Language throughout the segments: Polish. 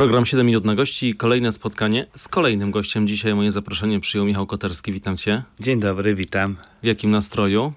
Program 7 minut na gości, kolejne spotkanie z kolejnym gościem. Dzisiaj moje zaproszenie przyjął Michał Koterski. Witam cię. Dzień dobry, witam. W jakim nastroju?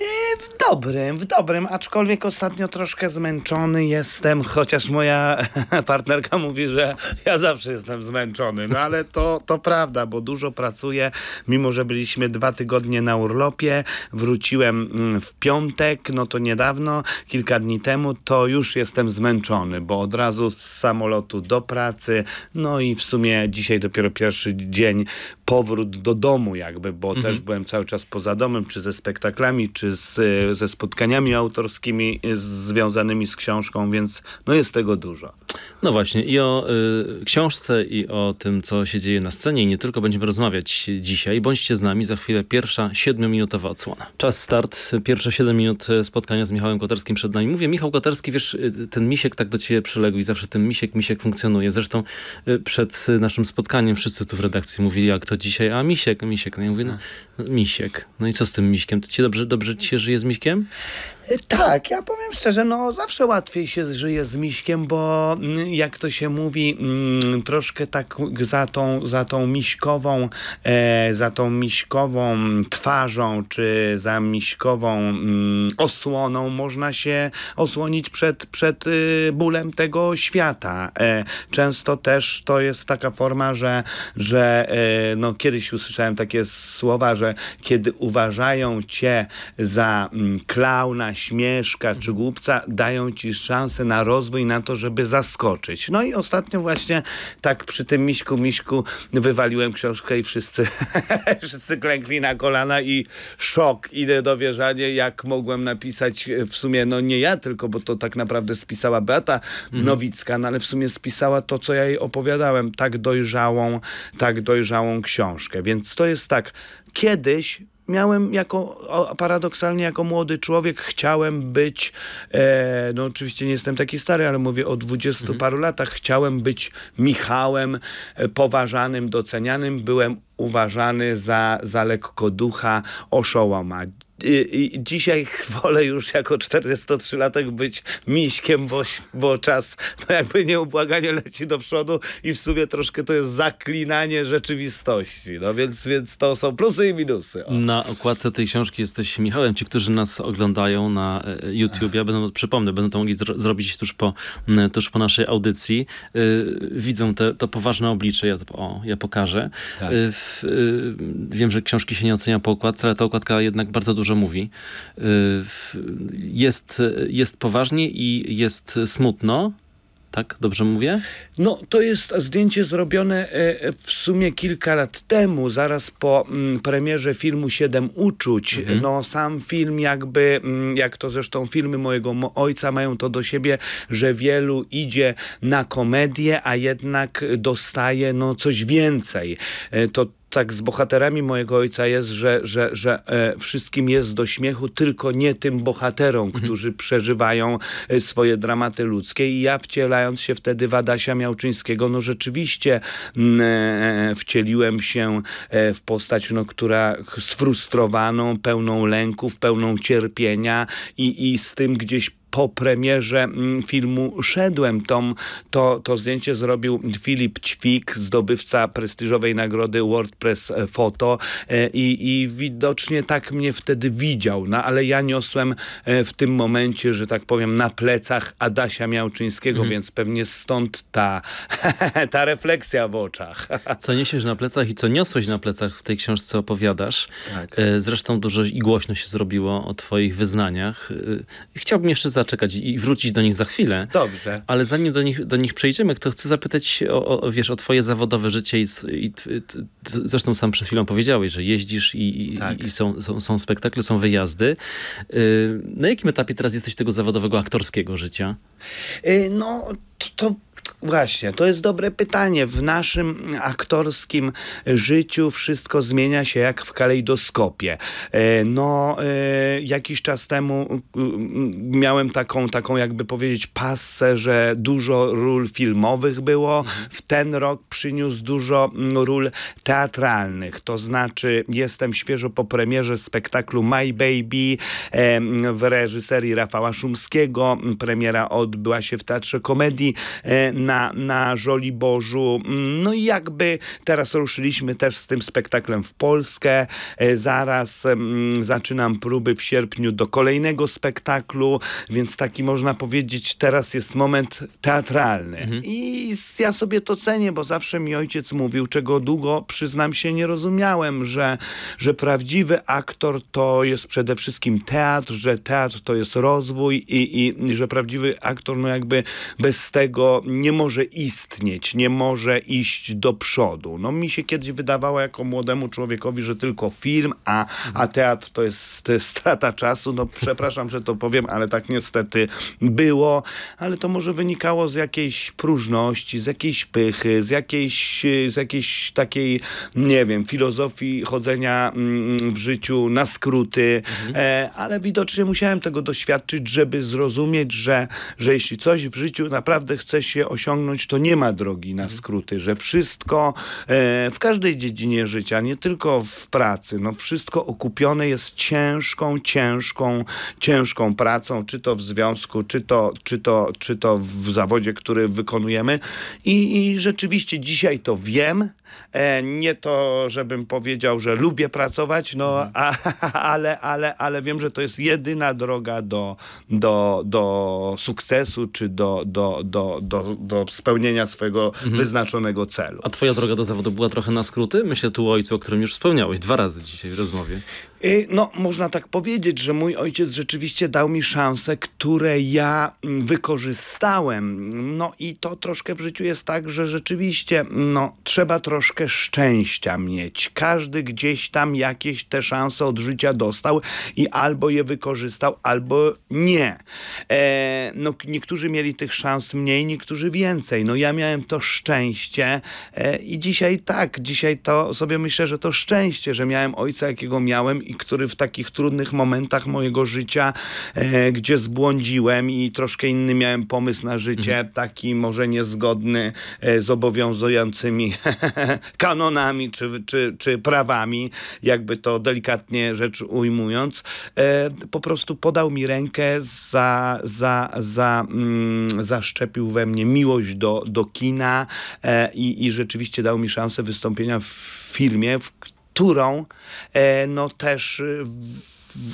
E, w dobrym, w dobrym, aczkolwiek ostatnio troszkę zmęczony jestem, chociaż moja partnerka mówi, że ja zawsze jestem zmęczony, no ale to, to prawda, bo dużo pracuję, mimo że byliśmy dwa tygodnie na urlopie, wróciłem mm, w piątek, no to niedawno, kilka dni temu, to już jestem zmęczony, bo od razu z samolotu do pracy, no i w sumie dzisiaj dopiero pierwszy dzień powrót do domu jakby, bo mhm. też byłem cały czas poza Radomem, czy ze spektaklami, czy z, e, ze spotkaniami autorskimi e, związanymi z książką, więc no jest tego dużo. No właśnie i o y, książce i o tym, co się dzieje na scenie i nie tylko będziemy rozmawiać dzisiaj. Bądźcie z nami, za chwilę pierwsza siedmiominutowa odsłona. Czas start, pierwsze siedem minut spotkania z Michałem Koterskim przed nami. Mówię, Michał Koterski, wiesz, ten misiek tak do ciebie przyległ i zawsze ten misiek, misiek funkcjonuje. Zresztą przed naszym spotkaniem wszyscy tu w redakcji mówili, jak to dzisiaj, a misiek, misiek. No ja mówię, no, tak. misiek. No no i co z tym miśkiem? To ci dobrze, dobrze ci się żyje z miśkiem? Tak, no. ja powiem szczerze, no zawsze łatwiej się żyje z miśkiem, bo mm, jak to się mówi, mm, troszkę tak za tą, za tą miśkową, e, za tą miśkową twarzą, czy za miśkową mm, osłoną można się osłonić przed, przed y, bólem tego świata. E, często też to jest taka forma, że, że e, no kiedyś usłyszałem takie słowa, że kiedy uważają cię za klauna, Śmieszka czy mhm. Głupca dają ci szansę na rozwój, na to, żeby zaskoczyć. No i ostatnio właśnie tak przy tym Miśku Miśku wywaliłem książkę i wszyscy, wszyscy klękli na kolana i szok, idę do wierzania, jak mogłem napisać e, w sumie, no nie ja tylko, bo to tak naprawdę spisała Beata mhm. Nowicka, no ale w sumie spisała to, co ja jej opowiadałem, tak dojrzałą, tak dojrzałą książkę. Więc to jest tak, kiedyś miałem jako, paradoksalnie jako młody człowiek, chciałem być, e, no oczywiście nie jestem taki stary, ale mówię o dwudziestu mhm. paru latach, chciałem być Michałem, e, poważanym, docenianym, byłem uważany za, za lekko ducha oszołoma dzisiaj wolę już jako 43-latek być miśkiem, bo, bo czas no jakby nieubłaganie leci do przodu i w sumie troszkę to jest zaklinanie rzeczywistości. No więc, więc to są plusy i minusy. O. Na okładce tej książki jesteś Michałem. Ci, którzy nas oglądają na e, YouTube, ja będą, przypomnę, będą to mogli zrobić tuż po, tuż po naszej audycji. Yy, widzą te, to poważne oblicze. Ja, to, o, ja pokażę. Tak. Yy, w, yy, wiem, że książki się nie ocenia po okładce, ale ta okładka jednak bardzo dużo dużo mówi. Y, jest, jest poważnie i jest smutno. Tak, dobrze mówię? No, to jest zdjęcie zrobione e, w sumie kilka lat temu, zaraz po mm, premierze filmu Siedem Uczuć. Mhm. No, sam film jakby, mm, jak to zresztą filmy mojego ojca mają to do siebie, że wielu idzie na komedię, a jednak dostaje no, coś więcej. E, to tak z bohaterami mojego ojca jest, że, że, że e, wszystkim jest do śmiechu, tylko nie tym bohaterom, mhm. którzy przeżywają e, swoje dramaty ludzkie. I ja wcielając się wtedy w Adasia Miałczyńskiego, no rzeczywiście mm, e, wcieliłem się w postać, no, która sfrustrowaną, pełną lęków, pełną cierpienia i, i z tym gdzieś po premierze mm, filmu szedłem. to, to zdjęcie zrobił Filip Ćwik, zdobywca prestiżowej nagrody WordPress Photo e, e, i, i widocznie tak mnie wtedy widział, no, ale ja niosłem e, w tym momencie, że tak powiem, na plecach Adasia Miałczyńskiego, mhm. więc pewnie stąd ta, ta refleksja w oczach. co niesiesz na plecach i co niosłeś na plecach w tej książce opowiadasz. Tak. Zresztą dużo i głośno się zrobiło o twoich wyznaniach. Chciałbym jeszcze za zaczekać i wrócić do nich za chwilę. Dobrze. Ale zanim do nich, do nich przejdziemy, to chcę zapytać o, o wiesz, o twoje zawodowe życie i, i zresztą sam przed chwilą powiedziałeś, że jeździsz i, tak. i są, są, są, spektakle, są wyjazdy. Y, na jakim etapie teraz jesteś tego zawodowego aktorskiego życia? Y, no, to, to Właśnie, to jest dobre pytanie. W naszym aktorskim życiu wszystko zmienia się jak w kalejdoskopie. E, no, e, jakiś czas temu miałem taką, taką jakby powiedzieć, pasę, że dużo ról filmowych było. W ten rok przyniósł dużo ról teatralnych. To znaczy, jestem świeżo po premierze spektaklu My Baby e, w reżyserii Rafała Szumskiego. Premiera odbyła się w Teatrze Komedii na na, na Żoliborzu. Mm, no i jakby teraz ruszyliśmy też z tym spektaklem w Polskę. E, zaraz mm, zaczynam próby w sierpniu do kolejnego spektaklu, więc taki można powiedzieć teraz jest moment teatralny. Mhm. I ja sobie to cenię, bo zawsze mi ojciec mówił, czego długo przyznam się nie rozumiałem, że, że prawdziwy aktor to jest przede wszystkim teatr, że teatr to jest rozwój i, i, i że prawdziwy aktor no jakby bez tego nie może może istnieć, nie może iść do przodu. No mi się kiedyś wydawało jako młodemu człowiekowi, że tylko film, a, a teatr to jest strata czasu. No przepraszam, że to powiem, ale tak niestety było. Ale to może wynikało z jakiejś próżności, z jakiejś pychy, z jakiejś, z jakiejś takiej, nie wiem, filozofii chodzenia mm, w życiu na skróty. Mhm. E, ale widocznie musiałem tego doświadczyć, żeby zrozumieć, że, że jeśli coś w życiu naprawdę chce się osiągnąć, osiągnąć, to nie ma drogi na mhm. skróty, że wszystko e, w każdej dziedzinie życia, nie tylko w pracy, no wszystko okupione jest ciężką, ciężką, ciężką pracą, czy to w związku, czy to, czy to, czy to w zawodzie, który wykonujemy. I, i rzeczywiście dzisiaj to wiem, E, nie to, żebym powiedział, że lubię pracować, no, mhm. a, ale, ale, ale wiem, że to jest jedyna droga do, do, do sukcesu czy do, do, do, do, do spełnienia swojego mhm. wyznaczonego celu. A twoja droga do zawodu była trochę na skróty? Myślę tu o ojcu, o którym już wspomniałeś dwa razy dzisiaj w rozmowie. Y, no, można tak powiedzieć, że mój ojciec rzeczywiście dał mi szanse, które ja mm, wykorzystałem. No i to troszkę w życiu jest tak, że rzeczywiście no, trzeba troszkę szczęścia mieć. Każdy gdzieś tam jakieś te szanse od życia dostał i albo je wykorzystał, albo nie. E, no, niektórzy mieli tych szans mniej, niektórzy więcej. No ja miałem to szczęście e, i dzisiaj tak, dzisiaj to sobie myślę, że to szczęście, że miałem ojca, jakiego miałem i który w takich trudnych momentach mojego życia, e, gdzie zbłądziłem i troszkę inny miałem pomysł na życie, mhm. taki może niezgodny e, z obowiązującymi kanonami czy, czy, czy prawami, jakby to delikatnie rzecz ujmując, e, po prostu podał mi rękę, za, za, za, mm, zaszczepił we mnie miłość do, do kina e, i, i rzeczywiście dał mi szansę wystąpienia w filmie, w którą e, no też e,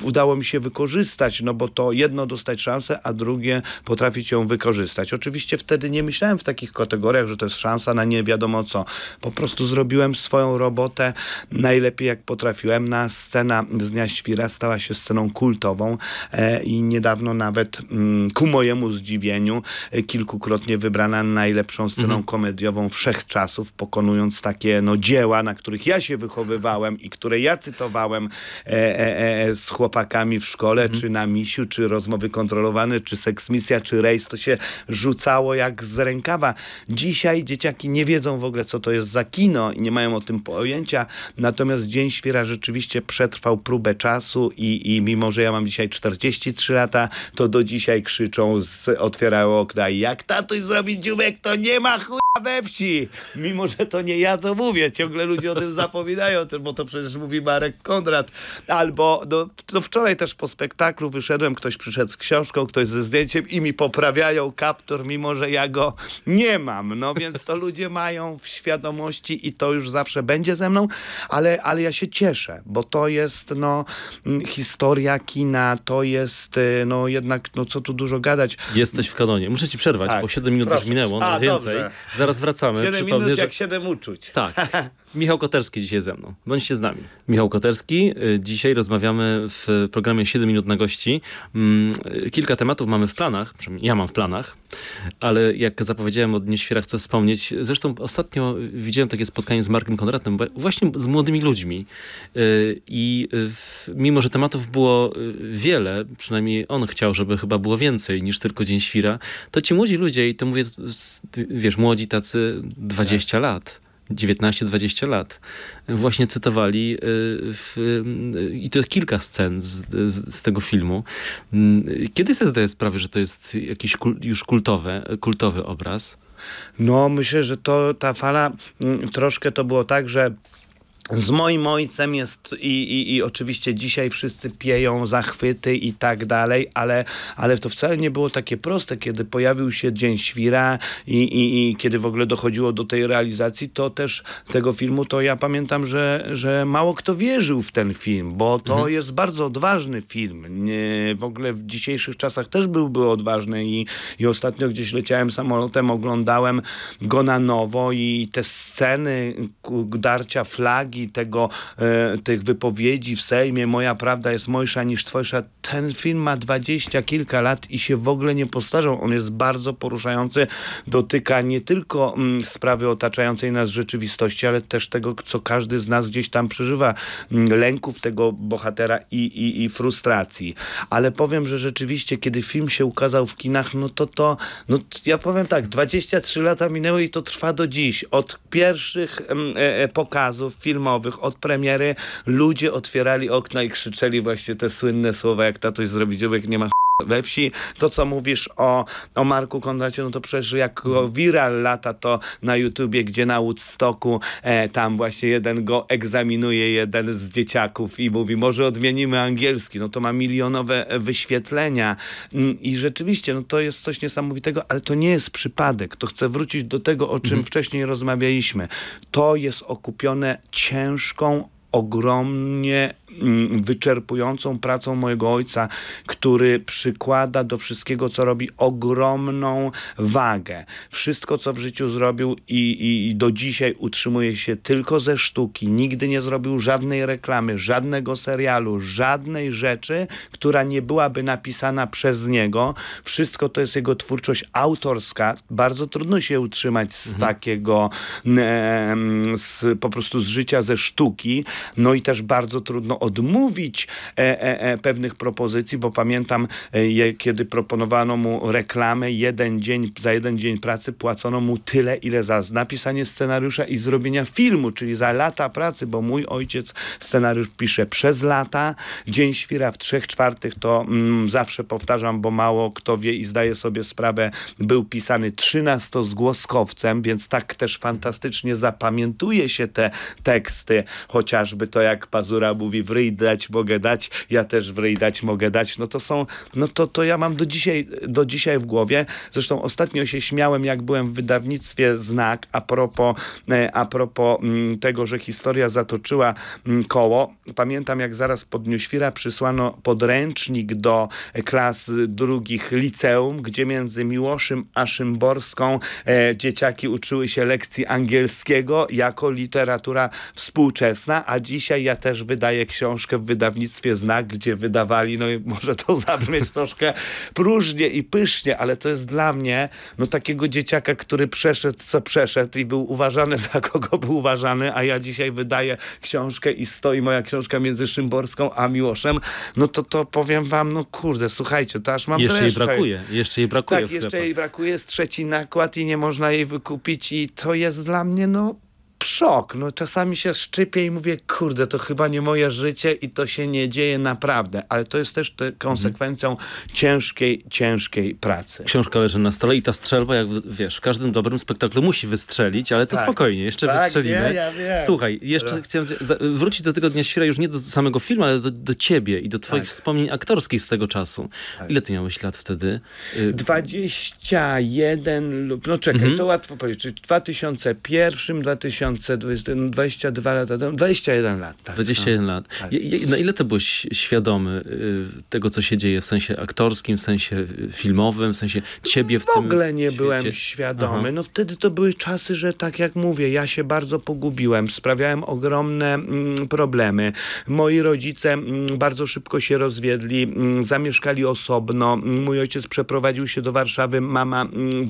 udało mi się wykorzystać, no bo to jedno dostać szansę, a drugie potrafić ją wykorzystać. Oczywiście wtedy nie myślałem w takich kategoriach, że to jest szansa na nie wiadomo co. Po prostu zrobiłem swoją robotę najlepiej jak potrafiłem. Na scena z Dnia Świra stała się sceną kultową e, i niedawno nawet mm, ku mojemu zdziwieniu e, kilkukrotnie wybrana najlepszą sceną mhm. komediową wszechczasów, pokonując takie no, dzieła, na których ja się wychowywałem i które ja cytowałem e, e, e, e z chłopakami w szkole, mhm. czy na misiu, czy rozmowy kontrolowane, czy seksmisja, czy rejs, to się rzucało jak z rękawa. Dzisiaj dzieciaki nie wiedzą w ogóle, co to jest za kino i nie mają o tym pojęcia, natomiast Dzień Świra rzeczywiście przetrwał próbę czasu i, i mimo, że ja mam dzisiaj 43 lata, to do dzisiaj krzyczą z otwierają okna i jak tatuś zrobić dziubek, to nie ma chuj we wsi. Mimo, że to nie ja to mówię, ciągle ludzie o tym zapominają, bo to przecież mówi Marek Konrad. Albo, no, to wczoraj też po spektaklu wyszedłem, ktoś przyszedł z książką, ktoś ze zdjęciem i mi poprawiają kaptur, mimo, że ja go nie mam. No więc to ludzie mają w świadomości i to już zawsze będzie ze mną, ale, ale ja się cieszę, bo to jest, no, mm, historia kina, to jest, y, no, jednak, no, co tu dużo gadać. Jesteś w kanonie. Muszę ci przerwać, tak. bo 7 minut Proszę. już minęło, no A, więcej. Dobrze. Zaraz wracamy. 7 minut jak 7 uczuć. Tak. Michał Koterski dzisiaj ze mną. Bądźcie z nami. Michał Koterski. Y, dzisiaj rozmawiamy w programie 7 minut na gości. Mm, kilka tematów mamy w planach, przynajmniej ja mam w planach, ale jak zapowiedziałem o Dniu Świra, chcę wspomnieć. Zresztą ostatnio widziałem takie spotkanie z Markiem Konradem, właśnie z młodymi ludźmi. Y, I mimo, że tematów było y, wiele, przynajmniej on chciał, żeby chyba było więcej niż tylko Dzień Świra, to ci młodzi ludzie, i to mówię, wiesz, młodzi tacy 20 tak. lat, 19-20 lat, właśnie cytowali y, w, y, i to kilka scen z, z, z, tego filmu. Mm, kiedy sobie zdaję sprawę, że to jest jakiś kul, już kultowe, kultowy obraz? No, myślę, że to ta fala mm, troszkę to było tak, że z moim ojcem jest i, i, i oczywiście dzisiaj wszyscy pieją zachwyty i tak dalej, ale, ale to wcale nie było takie proste, kiedy pojawił się Dzień Świra i, i, i kiedy w ogóle dochodziło do tej realizacji, to też tego filmu, to ja pamiętam, że, że mało kto wierzył w ten film, bo to mhm. jest bardzo odważny film. Nie, w ogóle w dzisiejszych czasach też byłby odważny i, i ostatnio gdzieś leciałem samolotem, oglądałem go na nowo i te sceny darcia flag wagi tego, e, tych wypowiedzi w Sejmie, moja prawda jest mojsza niż twojsza, ten film ma dwadzieścia kilka lat i się w ogóle nie postarzał. On jest bardzo poruszający, dotyka nie tylko mm, sprawy otaczającej nas rzeczywistości, ale też tego, co każdy z nas gdzieś tam przeżywa, mm, lęków tego bohatera i, i, i frustracji. Ale powiem, że rzeczywiście, kiedy film się ukazał w kinach, no to to, no ja powiem tak, 23 lata minęły i to trwa do dziś. Od pierwszych mm, e, e, pokazów filmu filmowych, od premiery ludzie otwierali okna i krzyczeli właśnie te słynne słowa, jak tatoś zrobi dzióbek, nie ma we wsi. To, co mówisz o, o Marku Kondracie, no to przecież jak viral lata to na YouTubie, gdzie na Woodstocku e, tam właśnie jeden go egzaminuje, jeden z dzieciaków i mówi, może odmienimy angielski. No to ma milionowe e, wyświetlenia mm, i rzeczywiście, no to jest coś niesamowitego, ale to nie jest przypadek. To chcę wrócić do tego, o czym mhm. wcześniej rozmawialiśmy. To jest okupione ciężką, ogromnie Mm, wyczerpującą pracą mojego ojca, który przykłada do wszystkiego, co robi, ogromną wagę. Wszystko, co w życiu zrobił i, i, i do dzisiaj utrzymuje się tylko ze sztuki. Nigdy nie zrobił żadnej reklamy, żadnego serialu, żadnej rzeczy, która nie byłaby napisana przez niego. Wszystko to jest jego twórczość autorska. Bardzo trudno się utrzymać z mhm. takiego, e, z, po prostu z życia, ze sztuki. No i też bardzo trudno odmówić e, e, e, pewnych propozycji, bo pamiętam, kiedy proponowano mu reklamę, jeden dzień, za jeden dzień pracy płacono mu tyle, ile za napisanie scenariusza i zrobienia filmu, czyli za lata pracy, bo mój ojciec scenariusz pisze przez lata. Dzień Świra w trzech czwartych to mm, zawsze powtarzam, bo mało kto wie i zdaje sobie sprawę, był pisany 13 z głoskowcem, więc tak też fantastycznie zapamiętuje się te teksty, chociażby to jak Pazura mówi w w ryj dać mogę dać, ja też w ryj dać mogę dać. No to są, no to, to ja mam do dzisiaj, do dzisiaj w głowie. Zresztą ostatnio się śmiałem, jak byłem w wydawnictwie Znak a propos, e, a propos mm, tego, że historia zatoczyła mm, koło. Pamiętam, jak zaraz po Dniu Świra przysłano podręcznik do e, klas y, drugich liceum, gdzie między Miłoszym a Szymborską e, dzieciaki uczyły się lekcji angielskiego jako literatura współczesna, a dzisiaj ja też wydaję książkę książkę w wydawnictwie Znak, gdzie wydawali, no i może to zabrzmieć troszkę próżnie i pysznie, ale to jest dla mnie no takiego dzieciaka, który przeszedł co przeszedł i był uważany za kogo był uważany, a ja dzisiaj wydaję książkę i stoi moja książka między Szymborską a Miłoszem, no to to powiem wam, no kurde, słuchajcie, to aż mam Jeszcze jej brakuje, jeszcze jej brakuje Tak, jeszcze jej brakuje, jest trzeci nakład i nie można jej wykupić i to jest dla mnie, no szok. No, czasami się szczypię i mówię, kurde, to chyba nie moje życie i to się nie dzieje naprawdę. Ale to jest też te konsekwencją mhm. ciężkiej, ciężkiej pracy. Książka leży na stole i ta strzelba, jak wiesz, w każdym dobrym spektaklu musi wystrzelić, ale to tak. spokojnie, jeszcze tak, wystrzelimy. ja wiem. Słuchaj, jeszcze no. chciałem wrócić do tego Dnia Świra już nie do samego filmu, ale do, do ciebie i do twoich tak. wspomnień aktorskich z tego czasu. Tak. Ile ty miałeś lat wtedy? 21 y, lub, no czekaj, mhm. to łatwo powiedzieć, 2001, 2000 2020, 22 lata temu, 21 lat. Tak, 21 no. lat. Tak. Na no ile ty byłeś świadomy y, tego, co się dzieje w sensie aktorskim, w sensie y, filmowym, w sensie ciebie w, w tym W ogóle nie świecie. byłem świadomy. Aha. No wtedy to były czasy, że tak jak mówię, ja się bardzo pogubiłem, sprawiałem ogromne mm, problemy. Moi rodzice mm, bardzo szybko się rozwiedli, mm, zamieszkali osobno. Mój ojciec przeprowadził się do Warszawy, mama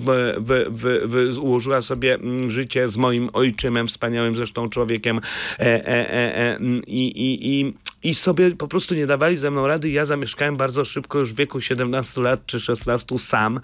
w, w, w, ułożyła sobie życie z moim ojczymem, wspaniałym zresztą człowiekiem e, e, e, i, i, i, i sobie po prostu nie dawali ze mną rady. Ja zamieszkałem bardzo szybko, już w wieku 17 lat czy 16 sam,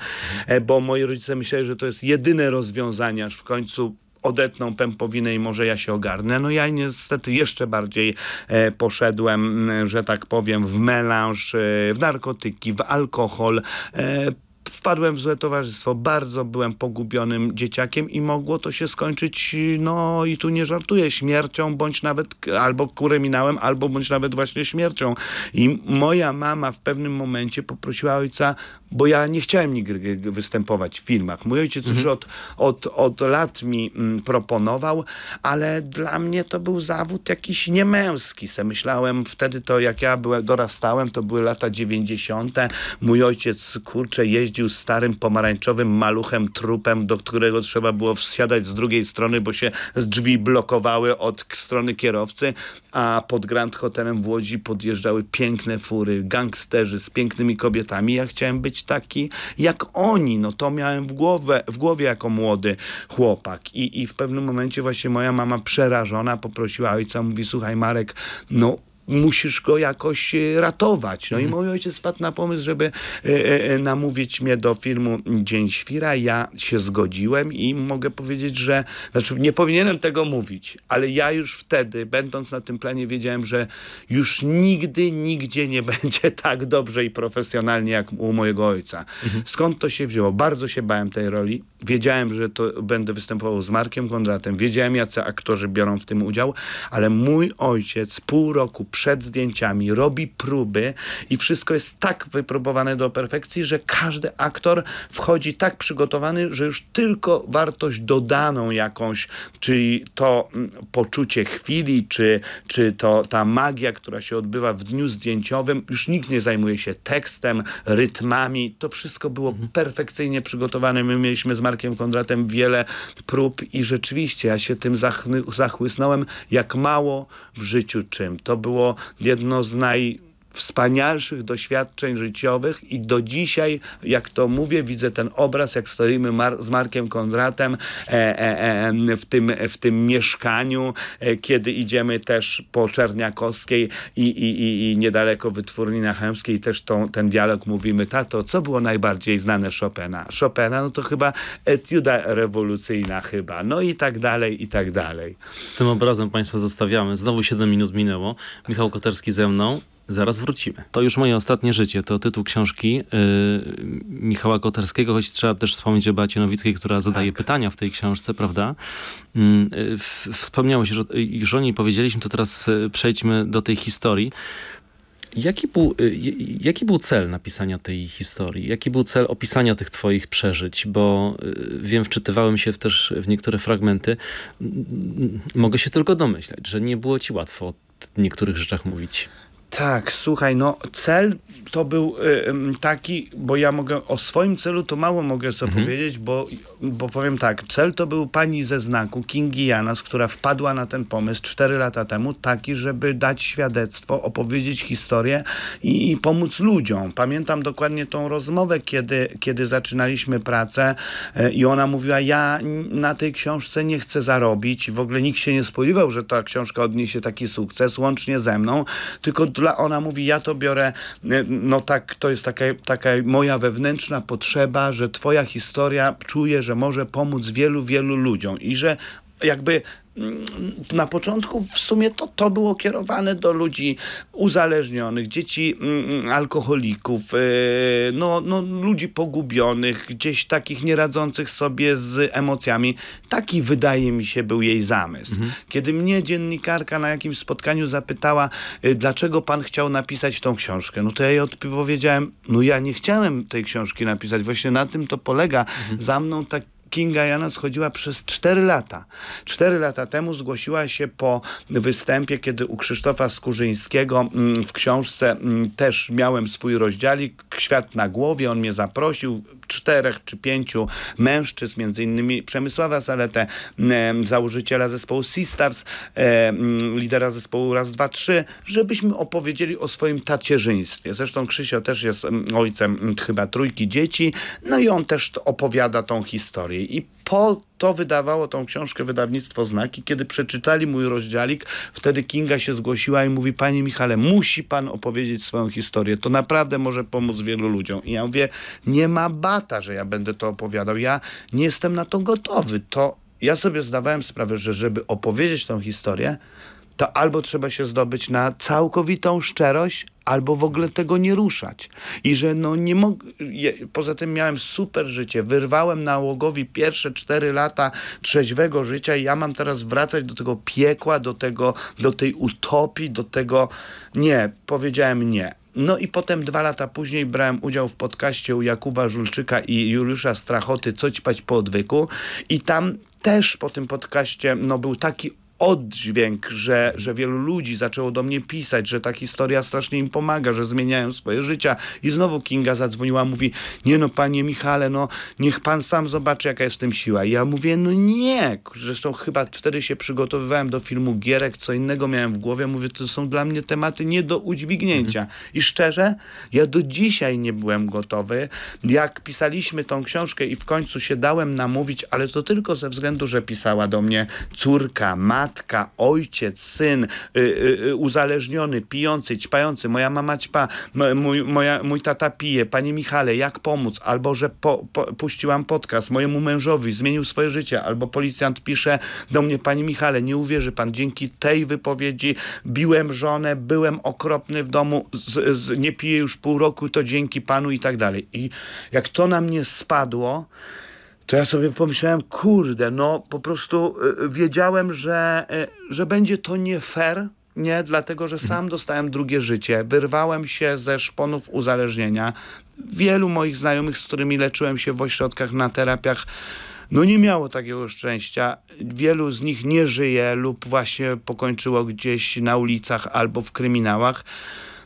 bo moi rodzice myśleli, że to jest jedyne rozwiązanie, aż w końcu odetną pępowinę i może ja się ogarnę. No ja niestety jeszcze bardziej e, poszedłem, że tak powiem, w melanż, e, w narkotyki, w alkohol. E, wpadłem w złe towarzystwo, bardzo byłem pogubionym dzieciakiem i mogło to się skończyć, no i tu nie żartuję, śmiercią bądź nawet albo kureminałem, albo bądź nawet właśnie śmiercią. I moja mama w pewnym momencie poprosiła ojca, bo ja nie chciałem nigdy występować w filmach. Mój ojciec mhm. już od, od, od lat mi mm, proponował, ale dla mnie to był zawód jakiś niemęski. Se myślałem wtedy to, jak ja byłem, dorastałem, to były lata 90. Mój ojciec, kurczę, jeździł jeździł starym pomarańczowym maluchem trupem, do którego trzeba było wsiadać z drugiej strony, bo się drzwi blokowały od strony kierowcy, a pod Grand Hotelem w Łodzi podjeżdżały piękne fury, gangsterzy z pięknymi kobietami. Ja chciałem być taki jak oni. No to miałem w, głowie, w głowie jako młody chłopak. I, I w pewnym momencie właśnie moja mama przerażona poprosiła ojca, mówi słuchaj Marek, no musisz go jakoś e, ratować. No i mhm. mój ojciec spadł na pomysł, żeby e, e, namówić mnie do filmu Dzień Świra. Ja się zgodziłem i mogę powiedzieć, że znaczy nie powinienem tego mówić, ale ja już wtedy, będąc na tym planie, wiedziałem, że już nigdy, nigdzie nie będzie tak dobrze i profesjonalnie jak u mojego ojca. Mhm. Skąd to się wzięło? Bardzo się bałem tej roli. Wiedziałem, że to będę występował z Markiem Kondratem. Wiedziałem, jacy aktorzy biorą w tym udział, ale mój ojciec pół roku przed zdjęciami, robi próby i wszystko jest tak wypróbowane do perfekcji, że każdy aktor wchodzi tak przygotowany, że już tylko wartość dodaną jakąś, czyli to mm, poczucie chwili, czy, czy to ta magia, która się odbywa w dniu zdjęciowym, już nikt nie zajmuje się tekstem, rytmami, to wszystko było mhm. perfekcyjnie przygotowane. My mieliśmy z Markiem Kondratem wiele prób i rzeczywiście ja się tym zachłysnąłem, jak mało w życiu czym. To było jedno z naj wspanialszych doświadczeń życiowych i do dzisiaj, jak to mówię, widzę ten obraz, jak stoimy Mar z Markiem Kondratem e, e, e, w, tym, w tym mieszkaniu, e, kiedy idziemy też po Czerniakowskiej i, i, i, i niedaleko Wytwórni na Chemskiej też tą, ten dialog mówimy, tato, co było najbardziej znane Chopina? Chopina, no to chyba etiuda rewolucyjna chyba, no i tak dalej, i tak dalej. Z tym obrazem Państwa zostawiamy. Znowu 7 minut minęło. Michał Koterski ze mną. Zaraz wrócimy. To już moje ostatnie życie. To tytuł książki yy, Michała Koterskiego, choć trzeba też wspomnieć o Beacie Nowickiej, która tak. zadaje tak. pytania w tej książce, prawda? Mm, yy, wspomniałeś że, już o niej, powiedzieliśmy, to teraz y, przejdźmy do tej historii. Jaki był, y, y, jaki był cel napisania tej historii? Jaki był cel opisania tych Twoich przeżyć? Bo wiem, wczytywałem się też w niektóre fragmenty. Mm, mm, mogę się tylko domyślać, że nie było Ci łatwo o niektórych rzeczach mówić. Tak, słuchaj, no cel to był e, taki, bo ja mogę o swoim celu to mało mogę co mhm. powiedzieć, bo, bo powiem tak, cel to był pani ze znaku Kingi Janas, która wpadła na ten pomysł 4 lata temu, taki, żeby dać świadectwo, opowiedzieć historię i, i pomóc ludziom. Pamiętam dokładnie tą rozmowę, kiedy, kiedy zaczynaliśmy pracę e, i ona mówiła, ja na tej książce nie chcę zarobić, w ogóle nikt się nie spodziewał, że ta książka odniesie taki sukces, łącznie ze mną, tylko dla, ona mówi, ja to biorę e, no tak, to jest taka, taka moja wewnętrzna potrzeba, że twoja historia czuję, że może pomóc wielu, wielu ludziom i że jakby mm, na początku w sumie to, to było kierowane do ludzi uzależnionych, dzieci mm, alkoholików, e, no, no, ludzi pogubionych, gdzieś takich nieradzących sobie z emocjami. Taki wydaje mi się był jej zamysł. Mhm. Kiedy mnie dziennikarka na jakimś spotkaniu zapytała, e, dlaczego pan chciał napisać tą książkę, no to ja jej odpowiedziałem, no ja nie chciałem tej książki napisać, właśnie na tym to polega. Mhm. Za mną tak Kinga Jana chodziła przez 4 lata. 4 lata temu zgłosiła się po występie, kiedy u Krzysztofa Skurzyńskiego mm, w książce mm, też miałem swój rozdziałik, Świat na głowie, on mnie zaprosił, czterech czy pięciu mężczyzn, między innymi Przemysława Saletę, założyciela zespołu Seastars, lidera zespołu Raz, Dwa, Trzy, żebyśmy opowiedzieli o swoim tacierzyństwie. Zresztą Krzysio też jest ojcem chyba trójki dzieci, no i on też opowiada tą historię i po to wydawało tą książkę wydawnictwo Znaki. Kiedy przeczytali mój rozdziałik, wtedy Kinga się zgłosiła i mówi, panie Michale, musi pan opowiedzieć swoją historię. To naprawdę może pomóc wielu ludziom. I ja mówię, nie ma bata, że ja będę to opowiadał. Ja nie jestem na to gotowy. To ja sobie zdawałem sprawę, że żeby opowiedzieć tą historię, to albo trzeba się zdobyć na całkowitą szczerość, albo w ogóle tego nie ruszać. I że no nie mogę. Poza tym miałem super życie. Wyrwałem nałogowi pierwsze cztery lata trzeźwego życia i ja mam teraz wracać do tego piekła, do tego, do tej utopii, do tego. Nie, powiedziałem nie. No i potem dwa lata później brałem udział w podcaście u Jakuba Żulczyka i Juliusza Strachoty Co pać po odwyku i tam też po tym podcaście no, był taki oddźwięk, że, że wielu ludzi zaczęło do mnie pisać, że ta historia strasznie im pomaga, że zmieniają swoje życia. I znowu Kinga zadzwoniła, mówi, nie no panie Michale, no niech pan sam zobaczy jaka jest w tym siła. I ja mówię, no nie. Zresztą chyba wtedy się przygotowywałem do filmu Gierek, co innego miałem w głowie. Mówię, to są dla mnie tematy nie do udźwignięcia. Mhm. I szczerze, ja do dzisiaj nie byłem gotowy. Jak pisaliśmy tą książkę i w końcu się dałem namówić, ale to tylko ze względu, że pisała do mnie córka, matka, matka, ojciec, syn, y, y, y, uzależniony, pijący, ćpający, moja mama ćpa, mój, moja, mój tata pije, panie Michale, jak pomóc? Albo, że po, po, puściłam podcast mojemu mężowi, zmienił swoje życie, albo policjant pisze do mnie, panie Michale, nie uwierzy pan, dzięki tej wypowiedzi biłem żonę, byłem okropny w domu, z, z, nie piję już pół roku, to dzięki panu i tak dalej. I jak to na mnie spadło, to ja sobie pomyślałem, kurde, no po prostu y, wiedziałem, że, y, że będzie to nie fair, nie, dlatego że sam dostałem drugie życie, wyrwałem się ze szponów uzależnienia. Wielu moich znajomych, z którymi leczyłem się w ośrodkach, na terapiach, no nie miało takiego szczęścia. Wielu z nich nie żyje lub właśnie pokończyło gdzieś na ulicach albo w kryminałach.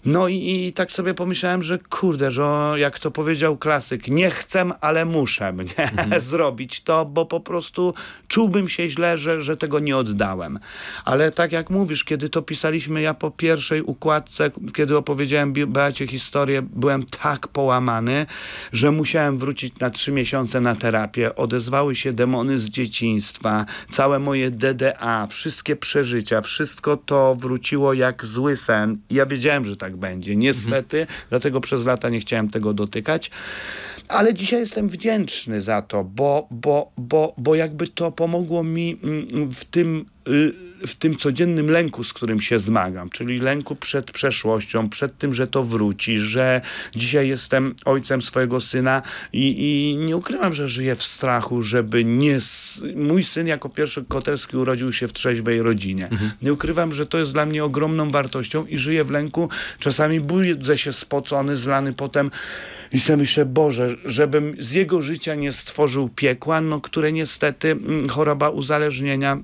No i, i, tak sobie pomyślałem, że kurde, że jak to powiedział klasyk, nie chcę, ale muszę Mhm. zrobić to, bo po prostu czułbym się źle, że, że tego nie oddałem. Ale tak jak mówisz, kiedy to pisaliśmy, ja po pierwszej układce, kiedy opowiedziałem Beacie historię, byłem tak połamany, że musiałem wrócić na trzy miesiące na terapię. Odezwały się demony z dzieciństwa, całe moje DDA, wszystkie przeżycia, wszystko to wróciło jak zły sen. Ja wiedziałem, że tak tak będzie. Niestety, mhm. dlatego przez lata nie chciałem tego dotykać. Ale dzisiaj jestem wdzięczny za to, bo, bo, bo, bo jakby to pomogło mi mm, w tym y, w tym codziennym lęku, z którym się zmagam, czyli lęku przed przeszłością, przed tym, że to wróci, że dzisiaj jestem ojcem swojego syna i, i nie ukrywam, że żyję w strachu, żeby nie... Mój syn jako pierwszy Koterski urodził się w trzeźwej rodzinie. Mhm. Nie ukrywam, że to jest dla mnie ogromną wartością i żyję w lęku. Czasami budzę się spocony, zlany potem i sobie myślę, Boże, żebym z jego życia nie stworzył piekła, no które niestety mm, choroba uzależnienia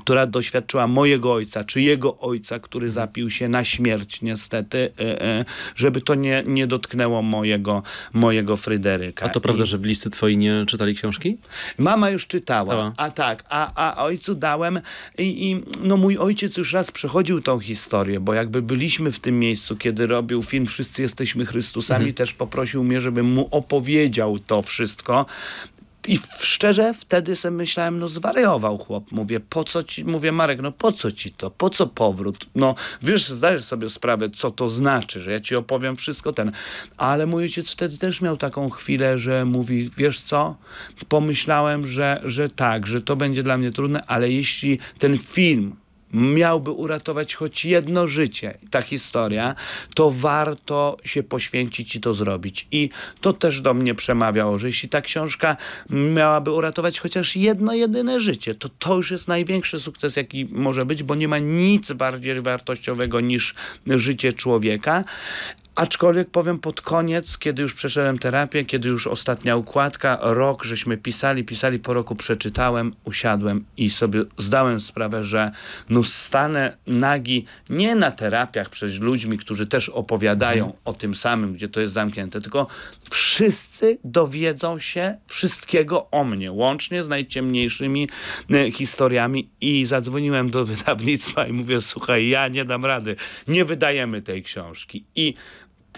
która doświadczyła mojego ojca, czy jego ojca, który mhm. zapił się na śmierć niestety, e, e, żeby to nie, nie dotknęło mojego, mojego Fryderyka. A to prawda, I... że bliscy twoi nie czytali książki? Mama już czytała, a tak, a, a ojcu dałem i, i, no mój ojciec już raz przechodził tą historię, bo jakby byliśmy w tym miejscu, kiedy robił film Wszyscy jesteśmy Chrystusami, mhm. też poprosił mnie, żebym mu opowiedział to wszystko i szczerze wtedy sobie myślałem, no zwariował chłop. Mówię, po co ci, mówię Marek, no po co ci to? Po co powrót? No wiesz, zdajesz sobie sprawę, co to znaczy, że ja ci opowiem wszystko ten. Ale mój ojciec wtedy też miał taką chwilę, że mówi, wiesz co? Pomyślałem, że, że tak, że to będzie dla mnie trudne, ale jeśli ten film miałby uratować choć jedno życie, ta historia, to warto się poświęcić i to zrobić. I to też do mnie przemawiało, że jeśli ta książka miałaby uratować chociaż jedno jedyne życie, to to już jest największy sukces, jaki może być, bo nie ma nic bardziej wartościowego niż życie człowieka. Aczkolwiek powiem pod koniec, kiedy już przeszedłem terapię, kiedy już ostatnia układka, rok żeśmy pisali, pisali po roku, przeczytałem, usiadłem i sobie zdałem sprawę, że no stanę nagi nie na terapiach przez ludźmi, którzy też opowiadają mhm. o tym samym, gdzie to jest zamknięte, tylko wszyscy dowiedzą się wszystkiego o mnie, łącznie z najciemniejszymi e, historiami i zadzwoniłem do wydawnictwa i mówię, słuchaj, ja nie dam rady, nie wydajemy tej książki i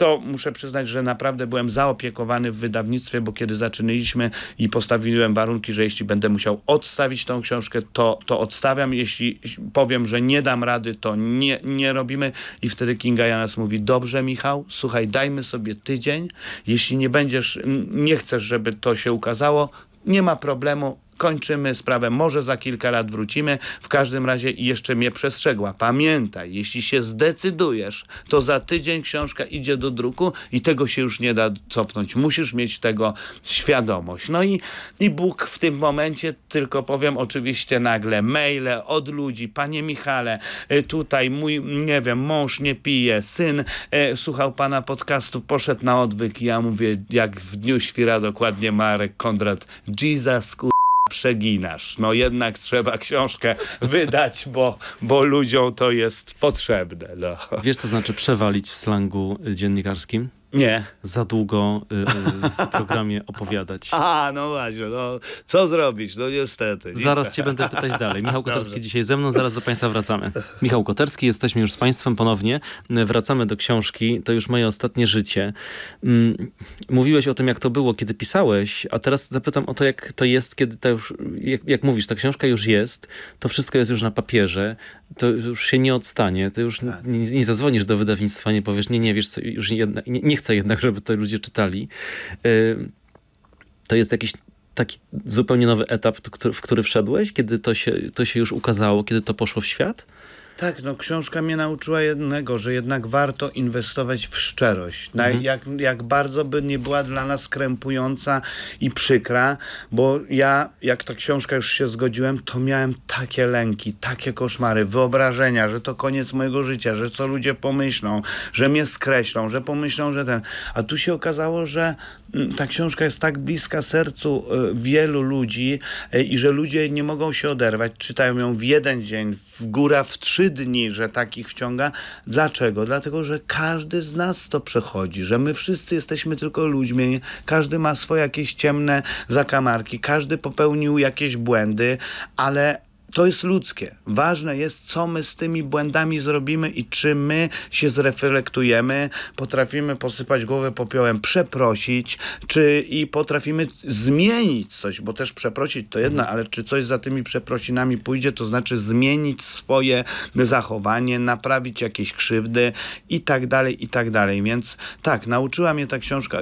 to muszę przyznać, że naprawdę byłem zaopiekowany w wydawnictwie, bo kiedy zaczynaliśmy i postawiłem warunki, że jeśli będę musiał odstawić tą książkę, to, to odstawiam. Jeśli powiem, że nie dam rady, to nie, nie robimy. I wtedy Kinga Janas mówi, dobrze Michał, słuchaj, dajmy sobie tydzień. Jeśli nie będziesz, nie chcesz, żeby to się ukazało, nie ma problemu, kończymy sprawę, może za kilka lat wrócimy. W każdym razie jeszcze mnie przestrzegła. Pamiętaj, jeśli się zdecydujesz, to za tydzień książka idzie do druku i tego się już nie da cofnąć. Musisz mieć tego świadomość. No i, i Bóg w tym momencie, tylko powiem oczywiście nagle, maile od ludzi, panie Michale, y, tutaj mój, nie wiem, mąż nie pije, syn e, słuchał pana podcastu, poszedł na odwyk i ja mówię, jak w dniu świra dokładnie Marek Kondrat, Jesus, kur przeginasz. No jednak trzeba książkę wydać, bo, bo ludziom to jest potrzebne. No. Wiesz, co znaczy przewalić w slangu dziennikarskim? Nie. Za długo y, y w programie opowiadać. A, no właśnie, no co zrobić? No niestety. Nie. Zaraz cię będę pytać dalej. Michał Koterski Dobrze. dzisiaj ze mną, zaraz do Państwa wracamy. Michał Koterski, jesteśmy już z Państwem ponownie. Wracamy do książki, to już moje ostatnie życie. Mm, mówiłeś o tym, jak to było, kiedy pisałeś, a teraz zapytam o to, jak to jest, kiedy to już, jak, jak mówisz, ta książka już jest, to wszystko jest już na papierze to już się nie odstanie, ty już tak. nie, nie, zadzwonisz do wydawnictwa, nie powiesz, nie, nie, wiesz, co, już jedna, nie, nie chcę jednak, żeby to ludzie czytali. Y, to jest jakiś taki zupełnie nowy etap, w który wszedłeś, kiedy to się, to się już ukazało, kiedy to poszło w świat? Tak, no książka mnie nauczyła jednego, że jednak warto inwestować w szczerość. Mhm. Jak, jak bardzo by nie była dla nas krępująca i przykra, bo ja, jak ta książka już się zgodziłem, to miałem takie lęki, takie koszmary, wyobrażenia, że to koniec mojego życia, że co ludzie pomyślą, że mnie skreślą, że pomyślą, że ten. A tu się okazało, że ta książka jest tak bliska sercu e, wielu ludzi e, i że ludzie nie mogą się oderwać. Czytają ją w jeden dzień, w góra w trzy dni, że takich wciąga. Dlaczego? Dlatego, że każdy z nas to przechodzi, że my wszyscy jesteśmy tylko ludźmi, każdy ma swoje jakieś ciemne zakamarki, każdy popełnił jakieś błędy, ale to jest ludzkie. Ważne jest, co my z tymi błędami zrobimy i czy my się zreflektujemy, potrafimy posypać głowę popiołem, przeprosić, czy i potrafimy zmienić coś, bo też przeprosić to jedno, ale czy coś za tymi przeprosinami pójdzie, to znaczy zmienić swoje zachowanie, naprawić jakieś krzywdy i tak dalej, i tak dalej. Więc tak, nauczyła mnie ta książka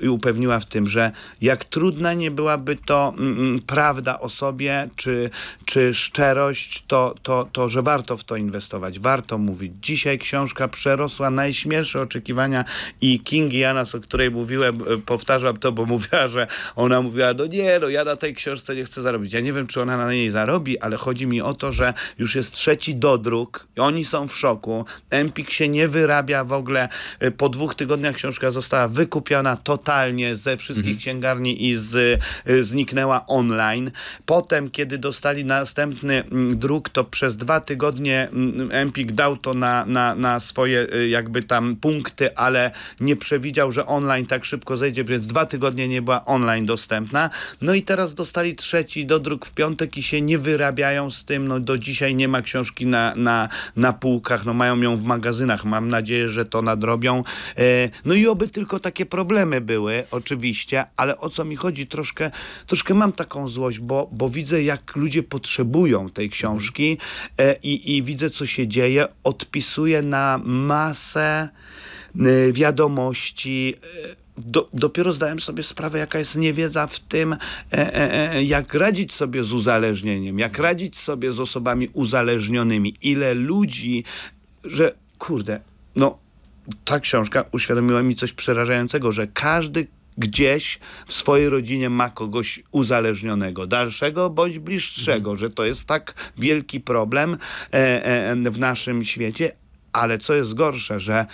i upewniła w tym, że jak trudna nie byłaby to mm, mm prawda o sobie, czy, czy szczerość, to, to, to, że warto w to inwestować, warto mówić. Dzisiaj książka przerosła najśmielsze oczekiwania i Kingi Janas, o której mówiłem, e, powtarzam to, bo mówiła, że ona mówiła, no nie, no ja na tej książce nie chcę zarobić. Ja nie wiem, czy ona na niej zarobi, ale chodzi mi o to, że już jest trzeci dodruk, oni są w szoku, Empik się nie wyrabia w ogóle, e, po dwóch tygodniach książka została wykupiona totalnie ze wszystkich mhm. księgarni i z, e, zniknęła online. Potem, kiedy dostali następny dostępny mm, druk, to przez dwa tygodnie mm, Empik dał to na, na, na swoje y, jakby tam punkty, ale nie przewidział, że online tak szybko zejdzie, więc dwa tygodnie nie była online dostępna. No i teraz dostali trzeci do druk w piątek i się nie wyrabiają z tym. No do dzisiaj nie ma książki na, na, na półkach, no mają ją w magazynach. Mam nadzieję, że to nadrobią. E, no i oby tylko takie problemy były, oczywiście, ale o co mi chodzi? Troszkę, troszkę mam taką złość, bo, bo widzę, jak ludzie potrzebują szują tej książki e, i, i widzę, co się dzieje. Odpisuję na masę e, wiadomości. E, do, dopiero zdałem sobie sprawę, jaka jest niewiedza w tym, e, e, jak radzić sobie z uzależnieniem, jak radzić sobie z osobami uzależnionymi. Ile ludzi, że kurde, no ta książka uświadomiła mi coś przerażającego, że każdy gdzieś w swojej rodzinie ma kogoś uzależnionego, dalszego bądź bliższego, że to jest tak wielki problem e, e, w naszym świecie, ale co jest gorsze, że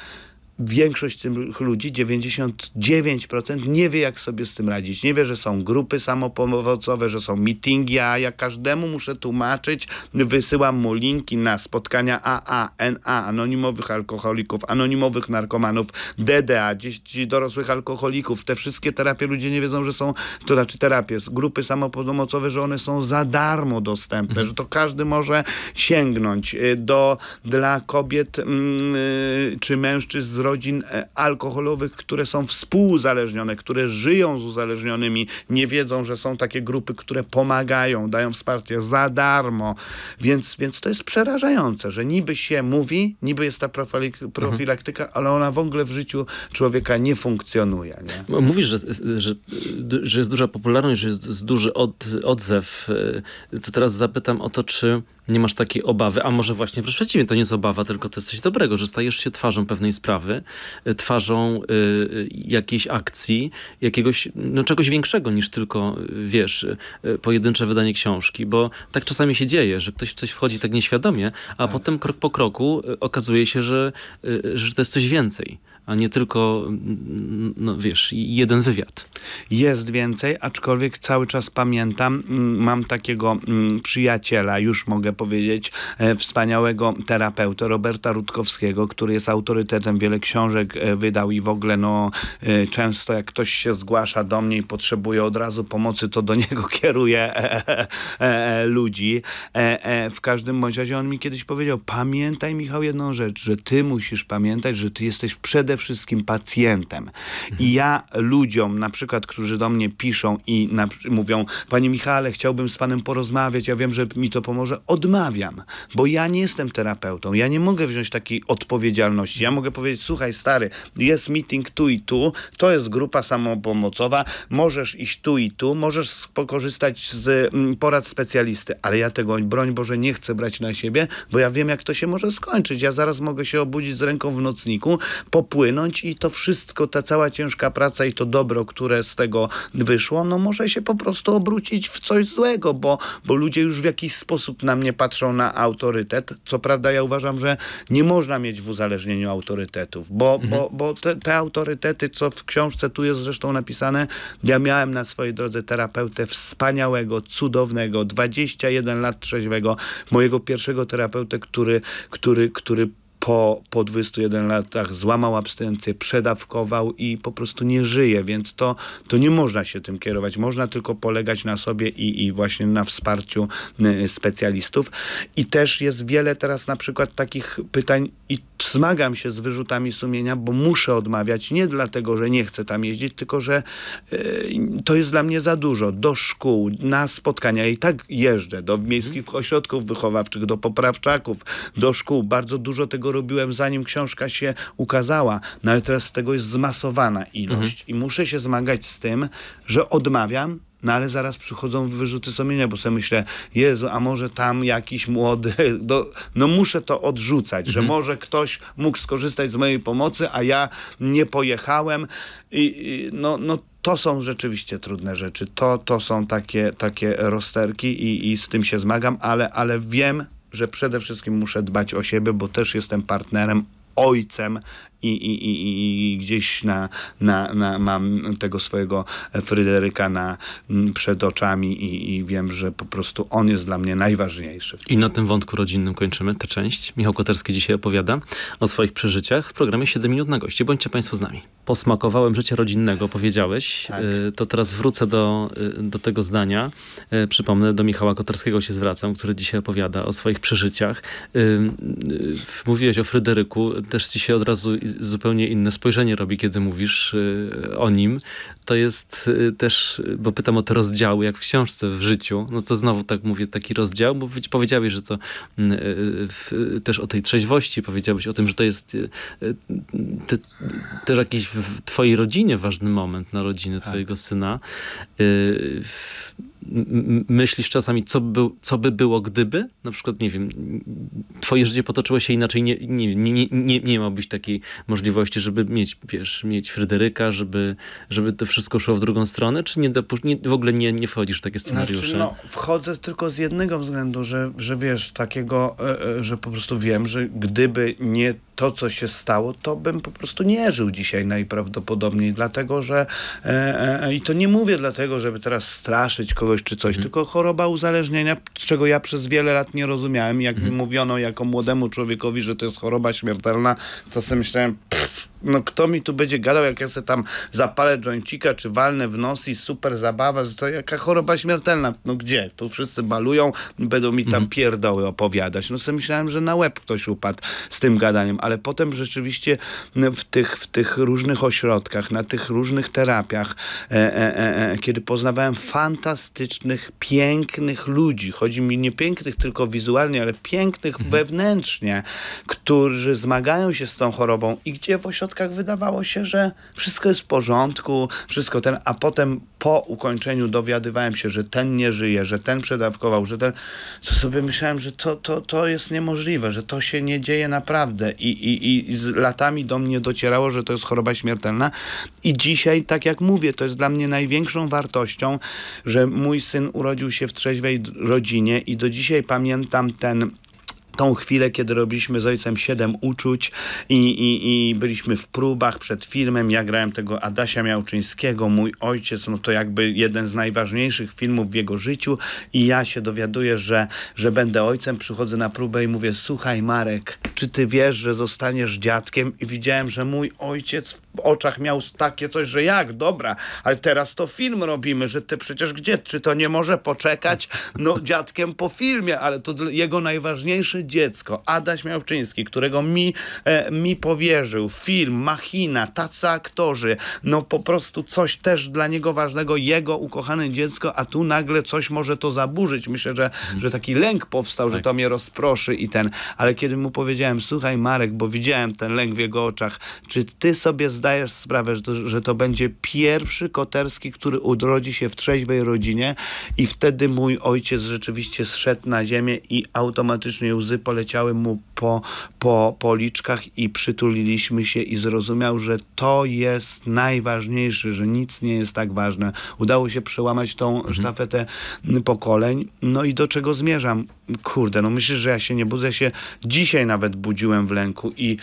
większość tych ludzi, 99% nie wie jak sobie z tym radzić. Nie wie, że są grupy samopomocowe, że są meetingi, a ja każdemu muszę tłumaczyć, wysyłam mu linki na spotkania AA, NA, anonimowych alkoholików, anonimowych narkomanów, DDA, dzieci dorosłych alkoholików. Te wszystkie terapie ludzie nie wiedzą, że są, to znaczy terapie, grupy samopomocowe, że one są za darmo dostępne, mhm. że to każdy może sięgnąć y, do dla kobiet yy, czy mężczyzn rodzin e, alkoholowych, które są współuzależnione, które żyją z uzależnionymi, nie wiedzą, że są takie grupy, które pomagają, dają wsparcie za darmo. Więc, więc to jest przerażające, że niby się mówi, niby jest ta mhm. profilaktyka, ale ona w ogóle w życiu człowieka nie funkcjonuje. Nie? Mówisz, że, że, że jest duża popularność, że jest duży od, odzew. E, to teraz zapytam o to, czy nie masz takiej obawy, a może właśnie wręcz przeciwnie, to nie jest obawa, tylko to jest coś dobrego, że stajesz się twarzą pewnej sprawy, y, twarzą y, y, jakiejś akcji, jakiegoś, no czegoś większego niż tylko, y, wiesz, pojedyncze wydanie książki, bo tak czasami się dzieje, że ktoś w coś wchodzi tak nieświadomie, a tak. potem krok po kroku okazuje się, że, y, że to jest coś więcej a nie tylko, no wiesz, jeden wywiad. Jest więcej, aczkolwiek cały czas pamiętam, mm, mam takiego mm, przyjaciela, już mogę powiedzieć, e, wspaniałego terapeuta Roberta Rutkowskiego, który jest autorytetem, wiele książek e, wydał i w ogóle no, e, często jak ktoś się zgłasza do mnie i potrzebuje od razu pomocy, to do niego kieruje ludzi. w każdym bądź razie on mi kiedyś powiedział, pamiętaj Michał jedną rzecz, że ty musisz pamiętać, że ty jesteś przede przede wszystkim pacjentem. I ja ludziom, na przykład, którzy do mnie piszą i na, mówią, panie Michale, chciałbym z panem porozmawiać, ja wiem, że mi to pomoże, odmawiam, bo ja nie jestem terapeutą, ja nie mogę wziąć takiej odpowiedzialności. Ja mogę powiedzieć, słuchaj stary, jest meeting tu i tu, to jest grupa samopomocowa, możesz iść tu i tu, możesz korzystać z mm, porad specjalisty, ale ja tego, broń Boże, nie chcę brać na siebie, bo ja wiem, jak to się może skończyć. Ja zaraz mogę się obudzić z ręką w nocniku, popłynąć, i to wszystko, ta cała ciężka praca i to dobro, które z tego wyszło, no może się po prostu obrócić w coś złego, bo, bo ludzie już w jakiś sposób na mnie patrzą na autorytet. Co prawda ja uważam, że nie można mieć w uzależnieniu autorytetów, bo, mhm. bo, bo te, te autorytety, co w książce tu jest zresztą napisane, ja miałem na swojej drodze terapeutę wspaniałego, cudownego, 21 lat trzeźwego, mojego pierwszego terapeutę, który, który, który po, po 21 latach złamał abstencję, przedawkował i po prostu nie żyje, więc to, to nie można się tym kierować. Można tylko polegać na sobie i, i właśnie na wsparciu y, specjalistów. I też jest wiele teraz na przykład takich pytań i zmagam się z wyrzutami sumienia, bo muszę odmawiać nie dlatego, że nie chcę tam jeździć, tylko że y, to jest dla mnie za dużo. Do szkół, na spotkania i tak jeżdżę, do mhm. miejskich ośrodków wychowawczych, do poprawczaków, do szkół. Bardzo dużo tego robiłem zanim książka się ukazała, no ale teraz tego jest zmasowana ilość mhm. i muszę się zmagać z tym, że odmawiam no ale zaraz przychodzą wyrzuty sumienia, bo sobie myślę, Jezu, a może tam jakiś młody, do... no muszę to odrzucać, mhm. że może ktoś mógł skorzystać z mojej pomocy, a ja nie pojechałem. I, i no, no to są rzeczywiście trudne rzeczy. To, to są takie, takie rozterki i, i z tym się zmagam, ale, ale wiem, że przede wszystkim muszę dbać o siebie, bo też jestem partnerem, ojcem i, i, i, i gdzieś na, na, na, mam tego swojego Fryderyka na, przed oczami i, i wiem, że po prostu on jest dla mnie najważniejszy. I na tym wątku rodzinnym kończymy tę część. Michał Koterski dzisiaj opowiada o swoich przeżyciach w programie 7 minut na gości. Bądźcie Państwo z nami. Posmakowałem życia rodzinnego, powiedziałeś. Tak. Y, to teraz wrócę do, y, do tego zdania. Y, przypomnę, do Michała Koterskiego się zwracam, który dzisiaj opowiada o swoich przeżyciach. Mówiłeś o Fryderyku, też ci się od razu zupełnie inne spojrzenie robi, kiedy mówisz y, o nim. To jest y, też, y, bo pytam o te rozdziały, jak w książce, w życiu, no to znowu tak mówię, taki rozdział, bo powiedziałeś, że to w, też o tej trzeźwości, powiedziałeś o tym, że to jest te, też jakiś w twojej rodzinie ważny moment narodziny tak. twojego syna. W, myślisz czasami, co by, co by było gdyby? Na przykład, nie wiem, twoje życie potoczyło się inaczej, nie, nie, nie, nie, nie miałbyś takiej możliwości, żeby mieć, wiesz, mieć Fryderyka, żeby, żeby to wszystko szło w drugą stronę, czy nie, nie w ogóle nie, nie wchodzisz w takie znaczy, scenariusze? Znaczy, no, wchodzę tylko z jednego względu, że, że wiesz, takiego, e, e, że po prostu wiem, że gdyby nie to, co się stało, to bym po prostu nie żył dzisiaj najprawdopodobniej, dlatego że e, e, i to nie mówię dlatego, żeby teraz straszyć kogoś czy coś, mm. tylko choroba uzależnienia, czego ja przez wiele lat nie rozumiałem, jak mi mhm. mówiono jako młodemu człowiekowi, że to jest choroba śmiertelna, czasem myślałem, pff, no kto mi tu będzie gadał, jak ja sobie tam zapalę jointika, czy walnę w nos i super zabawa, to jaka choroba śmiertelna, no gdzie? Tu wszyscy balują, będą mi tam mhm. pierdoły opowiadać. No sobie myślałem, że na łeb ktoś upadł z tym gadaniem, ale potem rzeczywiście no, w tych, w tych różnych ośrodkach, na tych różnych terapiach, e, e, e, e, kiedy poznawałem fantastycznych, pięknych ludzi, chodzi mi nie pięknych tylko wizualnie, ale pięknych mhm. wewnętrznie, którzy zmagają się z tą chorobą i gdzie w ośrodku początkach wydawało się, że wszystko jest w porządku, wszystko ten, a potem po ukończeniu dowiadywałem się, że ten nie żyje, że ten przedawkował, że ten, to sobie myślałem, że to, to, to jest niemożliwe, że to się nie dzieje naprawdę I, i, i z latami do mnie docierało, że to jest choroba śmiertelna i dzisiaj, tak jak mówię, to jest dla mnie największą wartością, że mój syn urodził się w trzeźwej rodzinie i do dzisiaj pamiętam ten tą chwilę, kiedy robiliśmy z ojcem siedem uczuć i, i, i byliśmy w próbach przed filmem. Ja grałem tego Adasia Miałczyńskiego, mój ojciec, no to jakby jeden z najważniejszych filmów w jego życiu i ja się dowiaduję, że, że będę ojcem, przychodzę na próbę i mówię, słuchaj Marek, czy ty wiesz, że zostaniesz dziadkiem? I widziałem, że mój ojciec w oczach miał takie coś, że jak, dobra, ale teraz to film robimy, że ty przecież gdzie, czy to nie może poczekać? No dziadkiem po filmie, ale to jego najważniejszy dziecko, Adaś Miałczyński, którego mi, e, mi powierzył, film, machina, tacy aktorzy, no po prostu coś też dla niego ważnego, jego ukochane dziecko, a tu nagle coś może to zaburzyć. Myślę, że, mhm. że taki lęk powstał, tak. że to mnie rozproszy i ten, ale kiedy mu powiedziałem, słuchaj Marek, bo widziałem ten lęk w jego oczach, czy ty sobie zdajesz sprawę, że to, że to będzie pierwszy koterski, który urodzi się w trzeźwej rodzinie i wtedy mój ojciec rzeczywiście zszedł na ziemię i automatycznie łzy łzy poleciały mu po, po policzkach i przytuliliśmy się i zrozumiał, że to jest najważniejsze, że nic nie jest tak ważne. Udało się przełamać tą mhm. sztafetę pokoleń. No i do czego zmierzam? Kurde, no myślisz, że ja się nie budzę? się dzisiaj nawet budziłem w lęku i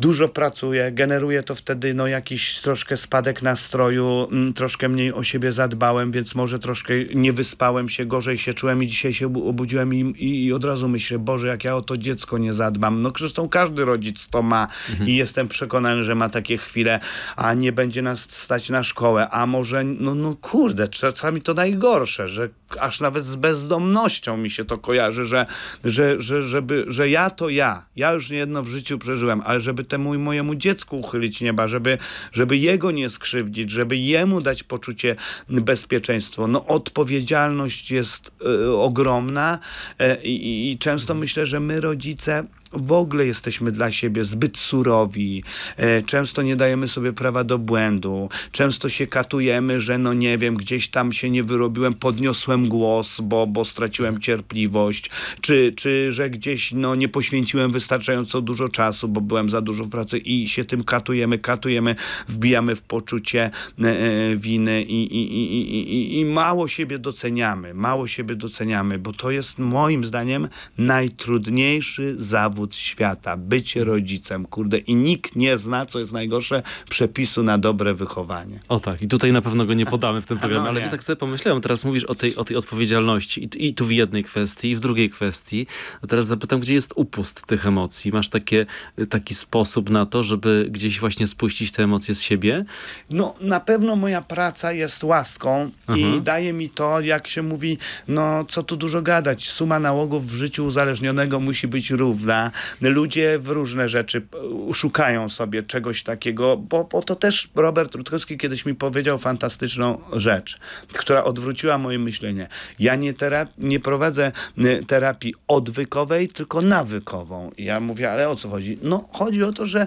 dużo pracuję, generuje to wtedy no, jakiś troszkę spadek nastroju, mm, troszkę mniej o siebie zadbałem, więc może troszkę nie wyspałem się, gorzej się czułem i dzisiaj się obudziłem i, i, i od razu myślę, Boże, jak ja o to dziecko nie zadbam. No zresztą każdy rodzic to ma mhm. i jestem przekonany, że ma takie chwile, a nie będzie nas stać na szkołę, a może, no, no kurde, czasami to najgorsze, że aż nawet z bezdomnością mi się to kojarzy, że, że, że, żeby, że ja to ja, ja już niejedno w życiu przeżyłem, ale żeby temu temu mojemu dziecku uchylić nieba, żeby, żeby jego nie skrzywdzić, żeby jemu dać poczucie bezpieczeństwa. No odpowiedzialność jest y, ogromna y, i często myślę, że my rodzice w ogóle jesteśmy dla siebie zbyt surowi, e, często nie dajemy sobie prawa do błędu, często się katujemy, że no nie wiem, gdzieś tam się nie wyrobiłem, podniosłem głos, bo, bo straciłem cierpliwość, czy, czy że gdzieś no, nie poświęciłem wystarczająco dużo czasu, bo byłem za dużo w pracy i się tym katujemy, katujemy, wbijamy w poczucie e, e, winy i, i, i, i, i mało siebie doceniamy, mało siebie doceniamy, bo to jest moim zdaniem najtrudniejszy zawód obwód świata, bycie rodzicem, kurde, i nikt nie zna, co jest najgorsze, przepisu na dobre wychowanie. O tak, i tutaj na pewno go nie podamy w tym no programie, no, ale ja tak sobie pomyślałem, teraz mówisz o tej, o tej odpowiedzialności I, i tu w jednej kwestii, i w drugiej kwestii, a teraz zapytam, gdzie jest upust tych emocji? Masz takie, y, taki sposób na to, żeby gdzieś właśnie spuścić te emocje z siebie? No, na pewno moja praca jest łaską i daje mi to, jak się mówi, no co tu dużo gadać, suma nałogów w życiu uzależnionego musi być równa. Ludzie w różne rzeczy szukają sobie czegoś takiego, bo, bo to też Robert Rutkowski kiedyś mi powiedział fantastyczną rzecz, która odwróciła moje myślenie. Ja nie, terap nie prowadzę y, terapii odwykowej, tylko nawykową. Ja mówię, ale o co chodzi? No chodzi o to, że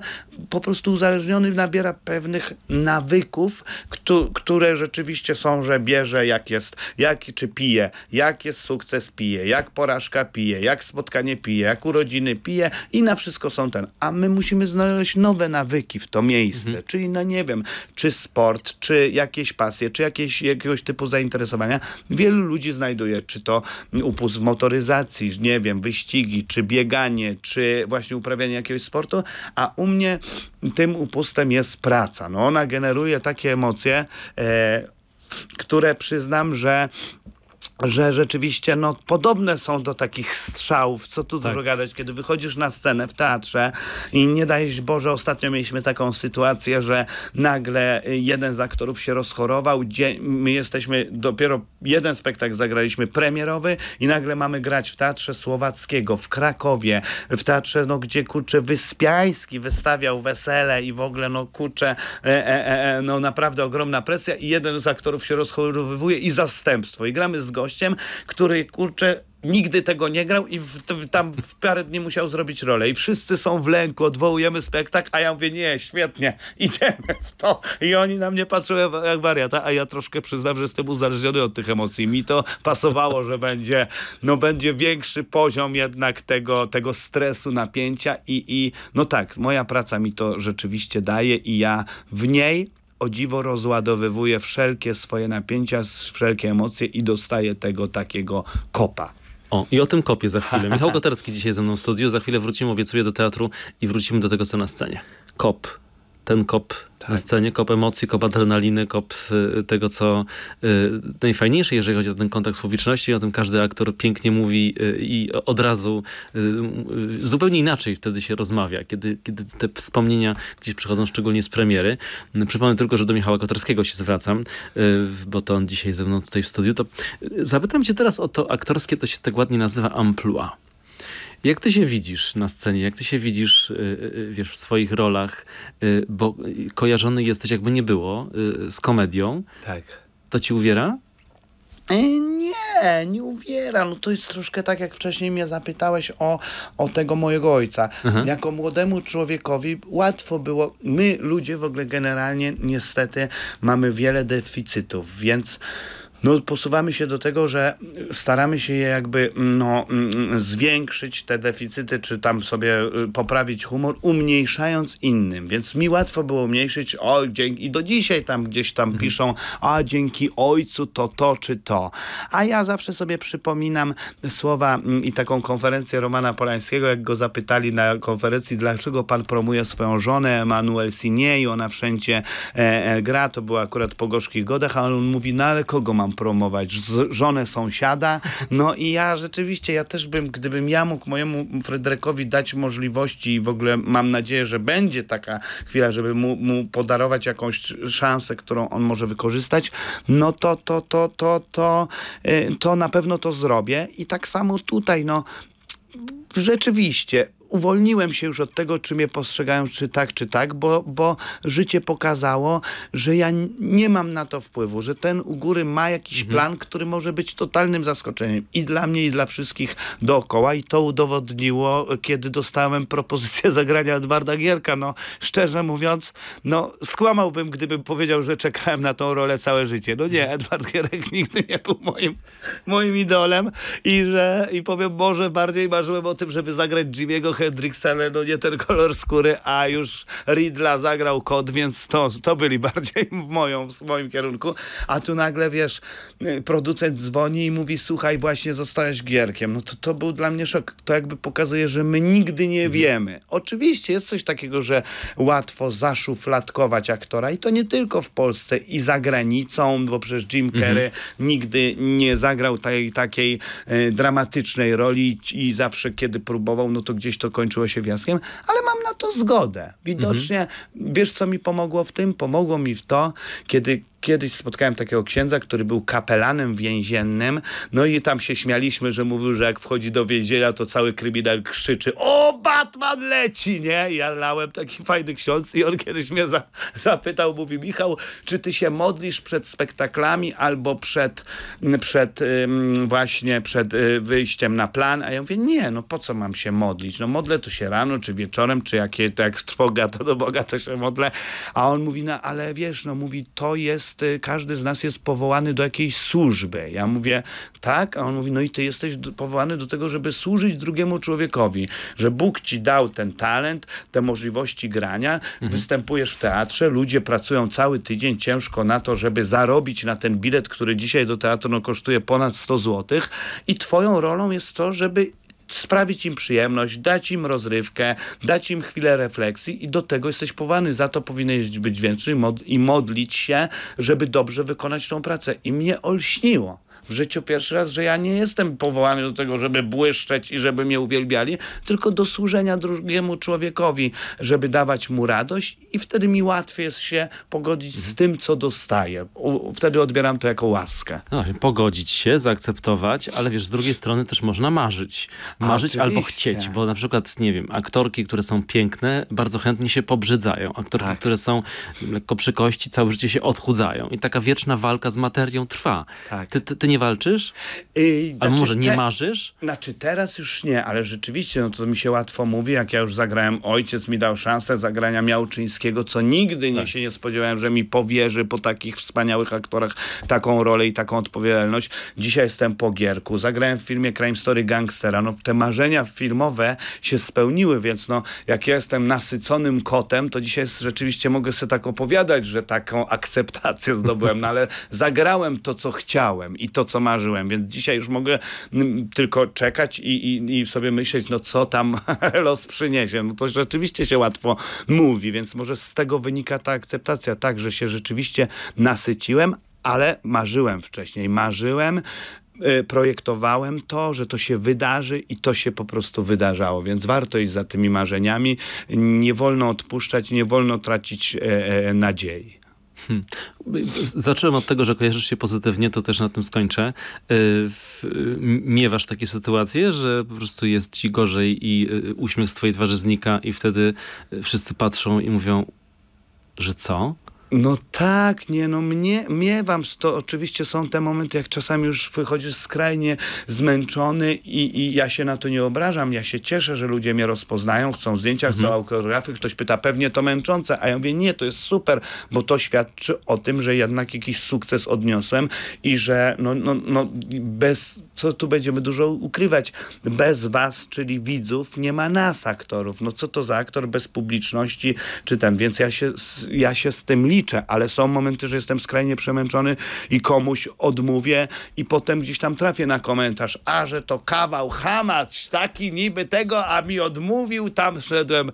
po prostu uzależniony nabiera pewnych nawyków, które rzeczywiście są, że bierze jak jest, jak czy pije, jak jest sukces pije, jak porażka pije, jak spotkanie pije, jak urodziny pije, pije i na wszystko są ten. A my musimy znaleźć nowe nawyki w to miejsce, mhm. czyli no nie wiem, czy sport, czy jakieś pasje, czy jakieś, jakiegoś typu zainteresowania. Wielu ludzi znajduje, czy to upust w motoryzacji, nie wiem, wyścigi, czy bieganie, czy właśnie uprawianie jakiegoś sportu, a u mnie tym upustem jest praca. No ona generuje takie emocje, e, które przyznam, że że rzeczywiście no, podobne są do takich strzałów, co tu tak. dużo gadać, kiedy wychodzisz na scenę w teatrze i nie dajesz Boże, ostatnio mieliśmy taką sytuację, że nagle jeden z aktorów się rozchorował, my jesteśmy, dopiero jeden spektakl zagraliśmy premierowy i nagle mamy grać w Teatrze Słowackiego w Krakowie, w teatrze, no, gdzie kurczę Wyspiański wystawiał wesele i w ogóle, no kurczę, e, e, e, e no naprawdę ogromna presja i jeden z aktorów się rozchorowywuje i zastępstwo i gramy z gościem gościem, który kurczę nigdy tego nie grał i w, w, tam w parę dni musiał zrobić rolę. I wszyscy są w lęku, odwołujemy spektakl, a ja mówię, nie, świetnie, idziemy w to. I oni na mnie patrzą jak wariata, a ja troszkę przyznam, że jestem uzależniony od tych emocji. Mi to pasowało, że będzie, no będzie większy poziom jednak tego, tego stresu, napięcia i, i no tak, moja praca mi to rzeczywiście daje i ja w niej o dziwo rozładowywuje wszelkie swoje napięcia, wszelkie emocje i dostaje tego takiego kopa. O, i o tym kopię za chwilę. Michał Koterski dzisiaj ze mną w studiu. Za chwilę wrócimy, obiecuję, do teatru i wrócimy do tego, co na scenie. Kop ten kop tak. na scenie, kop emocji, kop adrenaliny, kop y, tego, co y, najfajniejsze, jeżeli chodzi o ten kontakt z publicznością. O tym każdy aktor pięknie mówi y, i od razu zupełnie inaczej wtedy się rozmawia, kiedy, kiedy te wspomnienia gdzieś przychodzą, szczególnie z premiery. Mm, przypomnę tylko, że do Michała Kotarskiego się zwracam, bo to on dzisiaj ze mną tutaj w studiu. To zapytam cię teraz o to aktorskie, to się tak ładnie nazywa amplua. Jak ty się widzisz na scenie? Jak ty się widzisz, y, y, y, wiesz, w swoich rolach? Bo kojarzony jesteś, jakby nie było, z komedią. Tak. To ci uwiera? E, nie, nie uwieram. No to jest troszkę tak, jak wcześniej mnie zapytałeś o, o tego mojego ojca. Aha. Jako młodemu człowiekowi łatwo było. My, ludzie, w ogóle generalnie, niestety, mamy wiele deficytów, więc no, posuwamy się do tego, że staramy się je jakby no, zwiększyć te deficyty, czy tam sobie y, poprawić humor, umniejszając innym. Więc mi łatwo było umniejszyć, o, dzięki, i do dzisiaj tam gdzieś tam mhm. piszą, a dzięki ojcu to to czy to. A ja zawsze sobie przypominam słowa mm, i taką konferencję Romana Polańskiego, jak go zapytali na konferencji, dlaczego pan promuje swoją żonę, Emanuel Sinie, i ona wszędzie e, e, gra, to była akurat po gorzkich godach, a on mówi, no ale kogo mam promować żonę sąsiada. No i ja rzeczywiście, ja też bym, gdybym ja mógł mojemu Fryderykowi dać możliwości i w ogóle mam nadzieję, że będzie taka chwila, żeby mu, mu podarować jakąś szansę, którą on może wykorzystać, no to, to, to, to, to, to, y, to na pewno to zrobię. I tak samo tutaj, no rzeczywiście uwolniłem się już od tego, czy mnie postrzegają, czy tak, czy tak, bo, bo życie pokazało, że ja nie mam na to wpływu, że ten u góry ma jakiś mhm. plan, który może być totalnym zaskoczeniem i dla mnie, i dla wszystkich dookoła i to udowodniło, kiedy dostałem propozycję zagrania Edwarda Gierka. No, szczerze mówiąc, no, skłamałbym, gdybym powiedział, że czekałem na tą rolę całe życie. No nie, Edward Gierek nigdy nie był moim, moim idolem i że, i powiem, może bardziej marzyłem o tym, żeby zagrać Jimmy'ego Hendrix ale no nie ten kolor skóry, a już Ridla zagrał kod, więc to, to byli bardziej w, moją, w moim kierunku. A tu nagle, wiesz, producent dzwoni i mówi, słuchaj, właśnie zostałeś gierkiem. No to, to był dla mnie szok. To jakby pokazuje, że my nigdy nie mhm. wiemy. Oczywiście jest coś takiego, że łatwo zaszufladkować aktora i to nie tylko w Polsce i za granicą, bo przecież Jim mhm. Carrey mhm. nigdy nie zagrał tej, takiej e, dramatycznej roli i zawsze, kiedy próbował, no to gdzieś to co kończyło się wnioskiem, ale mam na to zgodę. Widocznie, mhm. wiesz co mi pomogło w tym? Pomogło mi w to, kiedy kiedyś spotkałem takiego księdza, który był kapelanem więziennym, no i tam się śmialiśmy, że mówił, że jak wchodzi do więzienia, to cały kryminal krzyczy o, Batman leci, nie? ja lałem taki fajny ksiądz i on kiedyś mnie za zapytał, mówi Michał, czy ty się modlisz przed spektaklami albo przed, przed ym, właśnie przed y, wyjściem na plan? A ja mówię, nie, no po co mam się modlić? No modlę to się rano, czy wieczorem, czy jak, jak trwoga to do Boga to się modlę. A on mówi, no ale wiesz, no mówi, to jest jest, y, każdy z nas jest powołany do jakiejś służby. Ja mówię tak, a on mówi, no i ty jesteś powołany do tego, żeby służyć drugiemu człowiekowi, że Bóg ci dał ten talent, te możliwości grania, mhm. występujesz w teatrze, ludzie pracują cały tydzień ciężko na to, żeby zarobić na ten bilet, który dzisiaj do teatru no, kosztuje ponad 100 zł i twoją rolą jest to, żeby sprawić im przyjemność, dać im rozrywkę, dać im chwilę refleksji i do tego jesteś powołany. Za to powinieneś być wdzięczny i modlić się, żeby dobrze wykonać tą pracę. I mnie olśniło w życiu pierwszy raz, że ja nie jestem powołany do tego, żeby błyszczeć i żeby mnie uwielbiali, tylko do służenia drugiemu człowiekowi, żeby dawać mu radość i wtedy mi łatwiej jest się pogodzić z tym, co dostaję. U, wtedy odbieram to jako łaskę. No, pogodzić się, zaakceptować, ale wiesz, z drugiej strony też można marzyć. Marzyć Oczywiście. albo chcieć, bo na przykład, nie wiem, aktorki, które są piękne, bardzo chętnie się pobrzydzają. Aktorki, tak. które są lekko przy kości, całe życie się odchudzają. I taka wieczna walka z materią trwa. Tak. Ty, ty, ty nie nie walczysz? Yy, znaczy, może nie te, marzysz? Znaczy teraz już nie, ale rzeczywiście no to mi się łatwo mówi, jak ja już zagrałem Ojciec mi dał szansę zagrania Miałczyńskiego, co nigdy tak. nie się nie spodziewałem, że mi powierzy po takich wspaniałych aktorach taką rolę i taką odpowiedzialność. Dzisiaj jestem po Gierku, zagrałem w filmie Crime Story Gangstera, no te marzenia filmowe się spełniły, więc no jak ja jestem nasyconym kotem, to dzisiaj rzeczywiście mogę sobie tak opowiadać, że taką akceptację zdobyłem, no ale zagrałem to, co chciałem i to co marzyłem. Więc dzisiaj już mogę mm, tylko czekać i, i, i sobie myśleć, no co tam los przyniesie. No to rzeczywiście się łatwo mówi, więc może z tego wynika ta akceptacja, tak, że się rzeczywiście nasyciłem, ale marzyłem wcześniej. Marzyłem, y, projektowałem to, że to się wydarzy i to się po prostu wydarzało, więc warto iść za tymi marzeniami. Nie wolno odpuszczać, nie wolno tracić e, e, nadziei. Hmm. Zacząłem od tego, że kojarzysz się pozytywnie, to też na tym skończę. Y, miewasz takie sytuacje, że po prostu jest ci gorzej i y, uśmiech z twojej twarzy znika i wtedy y, wszyscy patrzą i mówią, że co? No tak, nie, no mnie, miewam to, oczywiście są te momenty, jak czasami już wychodzisz skrajnie zmęczony i, i ja się na to nie obrażam, ja się cieszę, że ludzie mnie rozpoznają, chcą zdjęcia, mhm. chcą autografy, ktoś pyta, pewnie to męczące, a ja mówię, nie, to jest super, bo to świadczy o tym, że jednak jakiś sukces odniosłem i że no, no, no bez, co tu będziemy dużo ukrywać, bez was, czyli widzów, nie ma nas aktorów, no co to za aktor bez publiczności, czy ten, więc ja się, ja się z tym liczę, liczę, ale są momenty, że jestem skrajnie przemęczony i komuś odmówię i potem gdzieś tam trafię na komentarz, a że to kawał hamacz, taki niby tego, a mi odmówił, tam szedłem.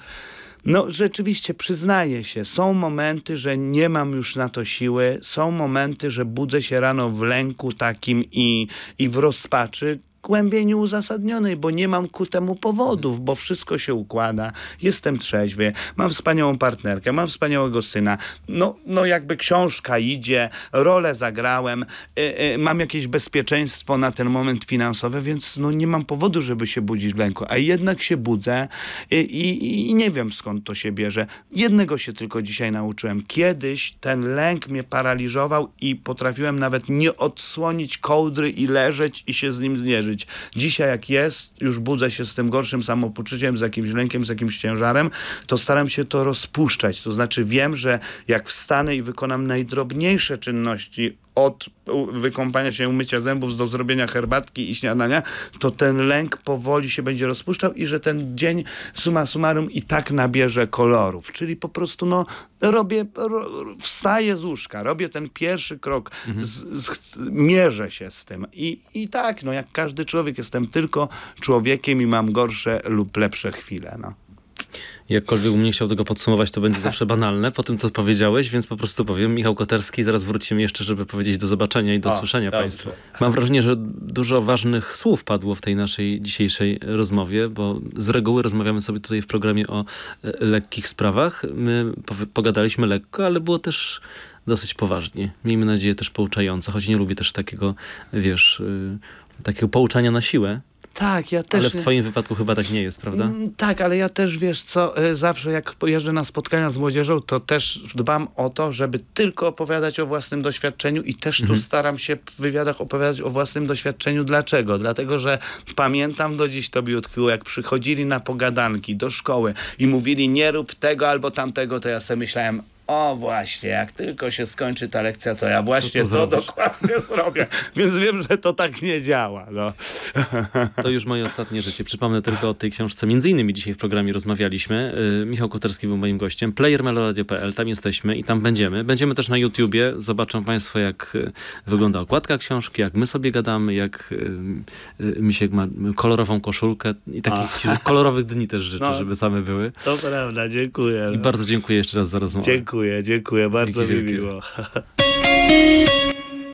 No rzeczywiście, przyznaję się, są momenty, że nie mam już na to siły, są momenty, że budzę się rano w lęku takim i, i w rozpaczy, głębiej nieuzasadnionej, bo nie mam ku temu powodów, bo wszystko się układa, jestem trzeźwy, mam wspaniałą partnerkę, mam wspaniałego syna, no, no jakby książka idzie, rolę zagrałem, y, y, mam jakieś bezpieczeństwo na ten moment finansowy, więc no nie mam powodu, żeby się budzić w lęku, a jednak się budzę i, y, i, i nie wiem skąd to się bierze. Jednego się tylko dzisiaj nauczyłem. Kiedyś ten lęk mnie paraliżował i potrafiłem nawet nie odsłonić kołdry i leżeć i się z nim zmierzyć Dzisiaj jak jest, już budzę się z tym gorszym samopoczuciem, z jakimś lękiem, z jakimś ciężarem, to staram się to rozpuszczać. To znaczy wiem, że jak wstanę i wykonam najdrobniejsze czynności od wykąpania się, umycia zębów do zrobienia herbatki i śniadania, to ten lęk powoli się będzie rozpuszczał i że ten dzień suma summarum i tak nabierze kolorów. Czyli po prostu no robię, ro, wstaję z łóżka, robię ten pierwszy krok, mhm. z, z, mierzę się z tym I, i tak, no jak każdy człowiek jestem tylko człowiekiem i mam gorsze lub lepsze chwile, no. Jakkolwiek bym nie chciał tego podsumować, to będzie zawsze banalne po tym, co powiedziałeś, więc po prostu powiem Michał Koterski zaraz wrócimy jeszcze, żeby powiedzieć do zobaczenia i do o, słyszenia dobrze. Państwu. Mam wrażenie, że dużo ważnych słów padło w tej naszej dzisiejszej rozmowie, bo z reguły rozmawiamy sobie tutaj w programie o e, lekkich sprawach. My pogadaliśmy lekko, ale było też dosyć poważnie. Miejmy nadzieję też pouczające, choć nie lubię też takiego, wiesz, y, takiego pouczania na siłę, tak, ja też. Ale w twoim wypadku chyba tak nie jest, prawda? Mm, tak, ale ja też wiesz co, y, zawsze jak pojeżdżę na spotkania z młodzieżą, to też dbam o to, żeby tylko opowiadać o własnym doświadczeniu i też mhm. tu staram się w wywiadach opowiadać o własnym doświadczeniu. Dlaczego? Dlatego, że pamiętam do dziś to mi utkwiło, jak przychodzili na pogadanki do szkoły i mówili nie rób tego albo tamtego, to ja sobie myślałem, o właśnie, jak tylko się skończy ta lekcja, to ja właśnie to, to, to dokładnie zrobię. Więc wiem, że to tak nie działa. No. To już moje ostatnie życie. Przypomnę tylko o tej książce. Między innymi dzisiaj w programie rozmawialiśmy. Y, Michał Koterski był moim gościem. Playermeloradio.pl, tam jesteśmy i tam będziemy. Będziemy też na YouTubie. Zobaczą Państwo, jak y, wygląda okładka książki, jak my sobie gadamy, jak y, Misiek ma kolorową koszulkę i takich kolorowych dni też życzę, no, żeby same były. To prawda, dziękuję. I bardzo dziękuję jeszcze raz za rozmowę. Dziękuję. Dziękuję, dziękuję, bardzo Dzięki mi wielkie. miło.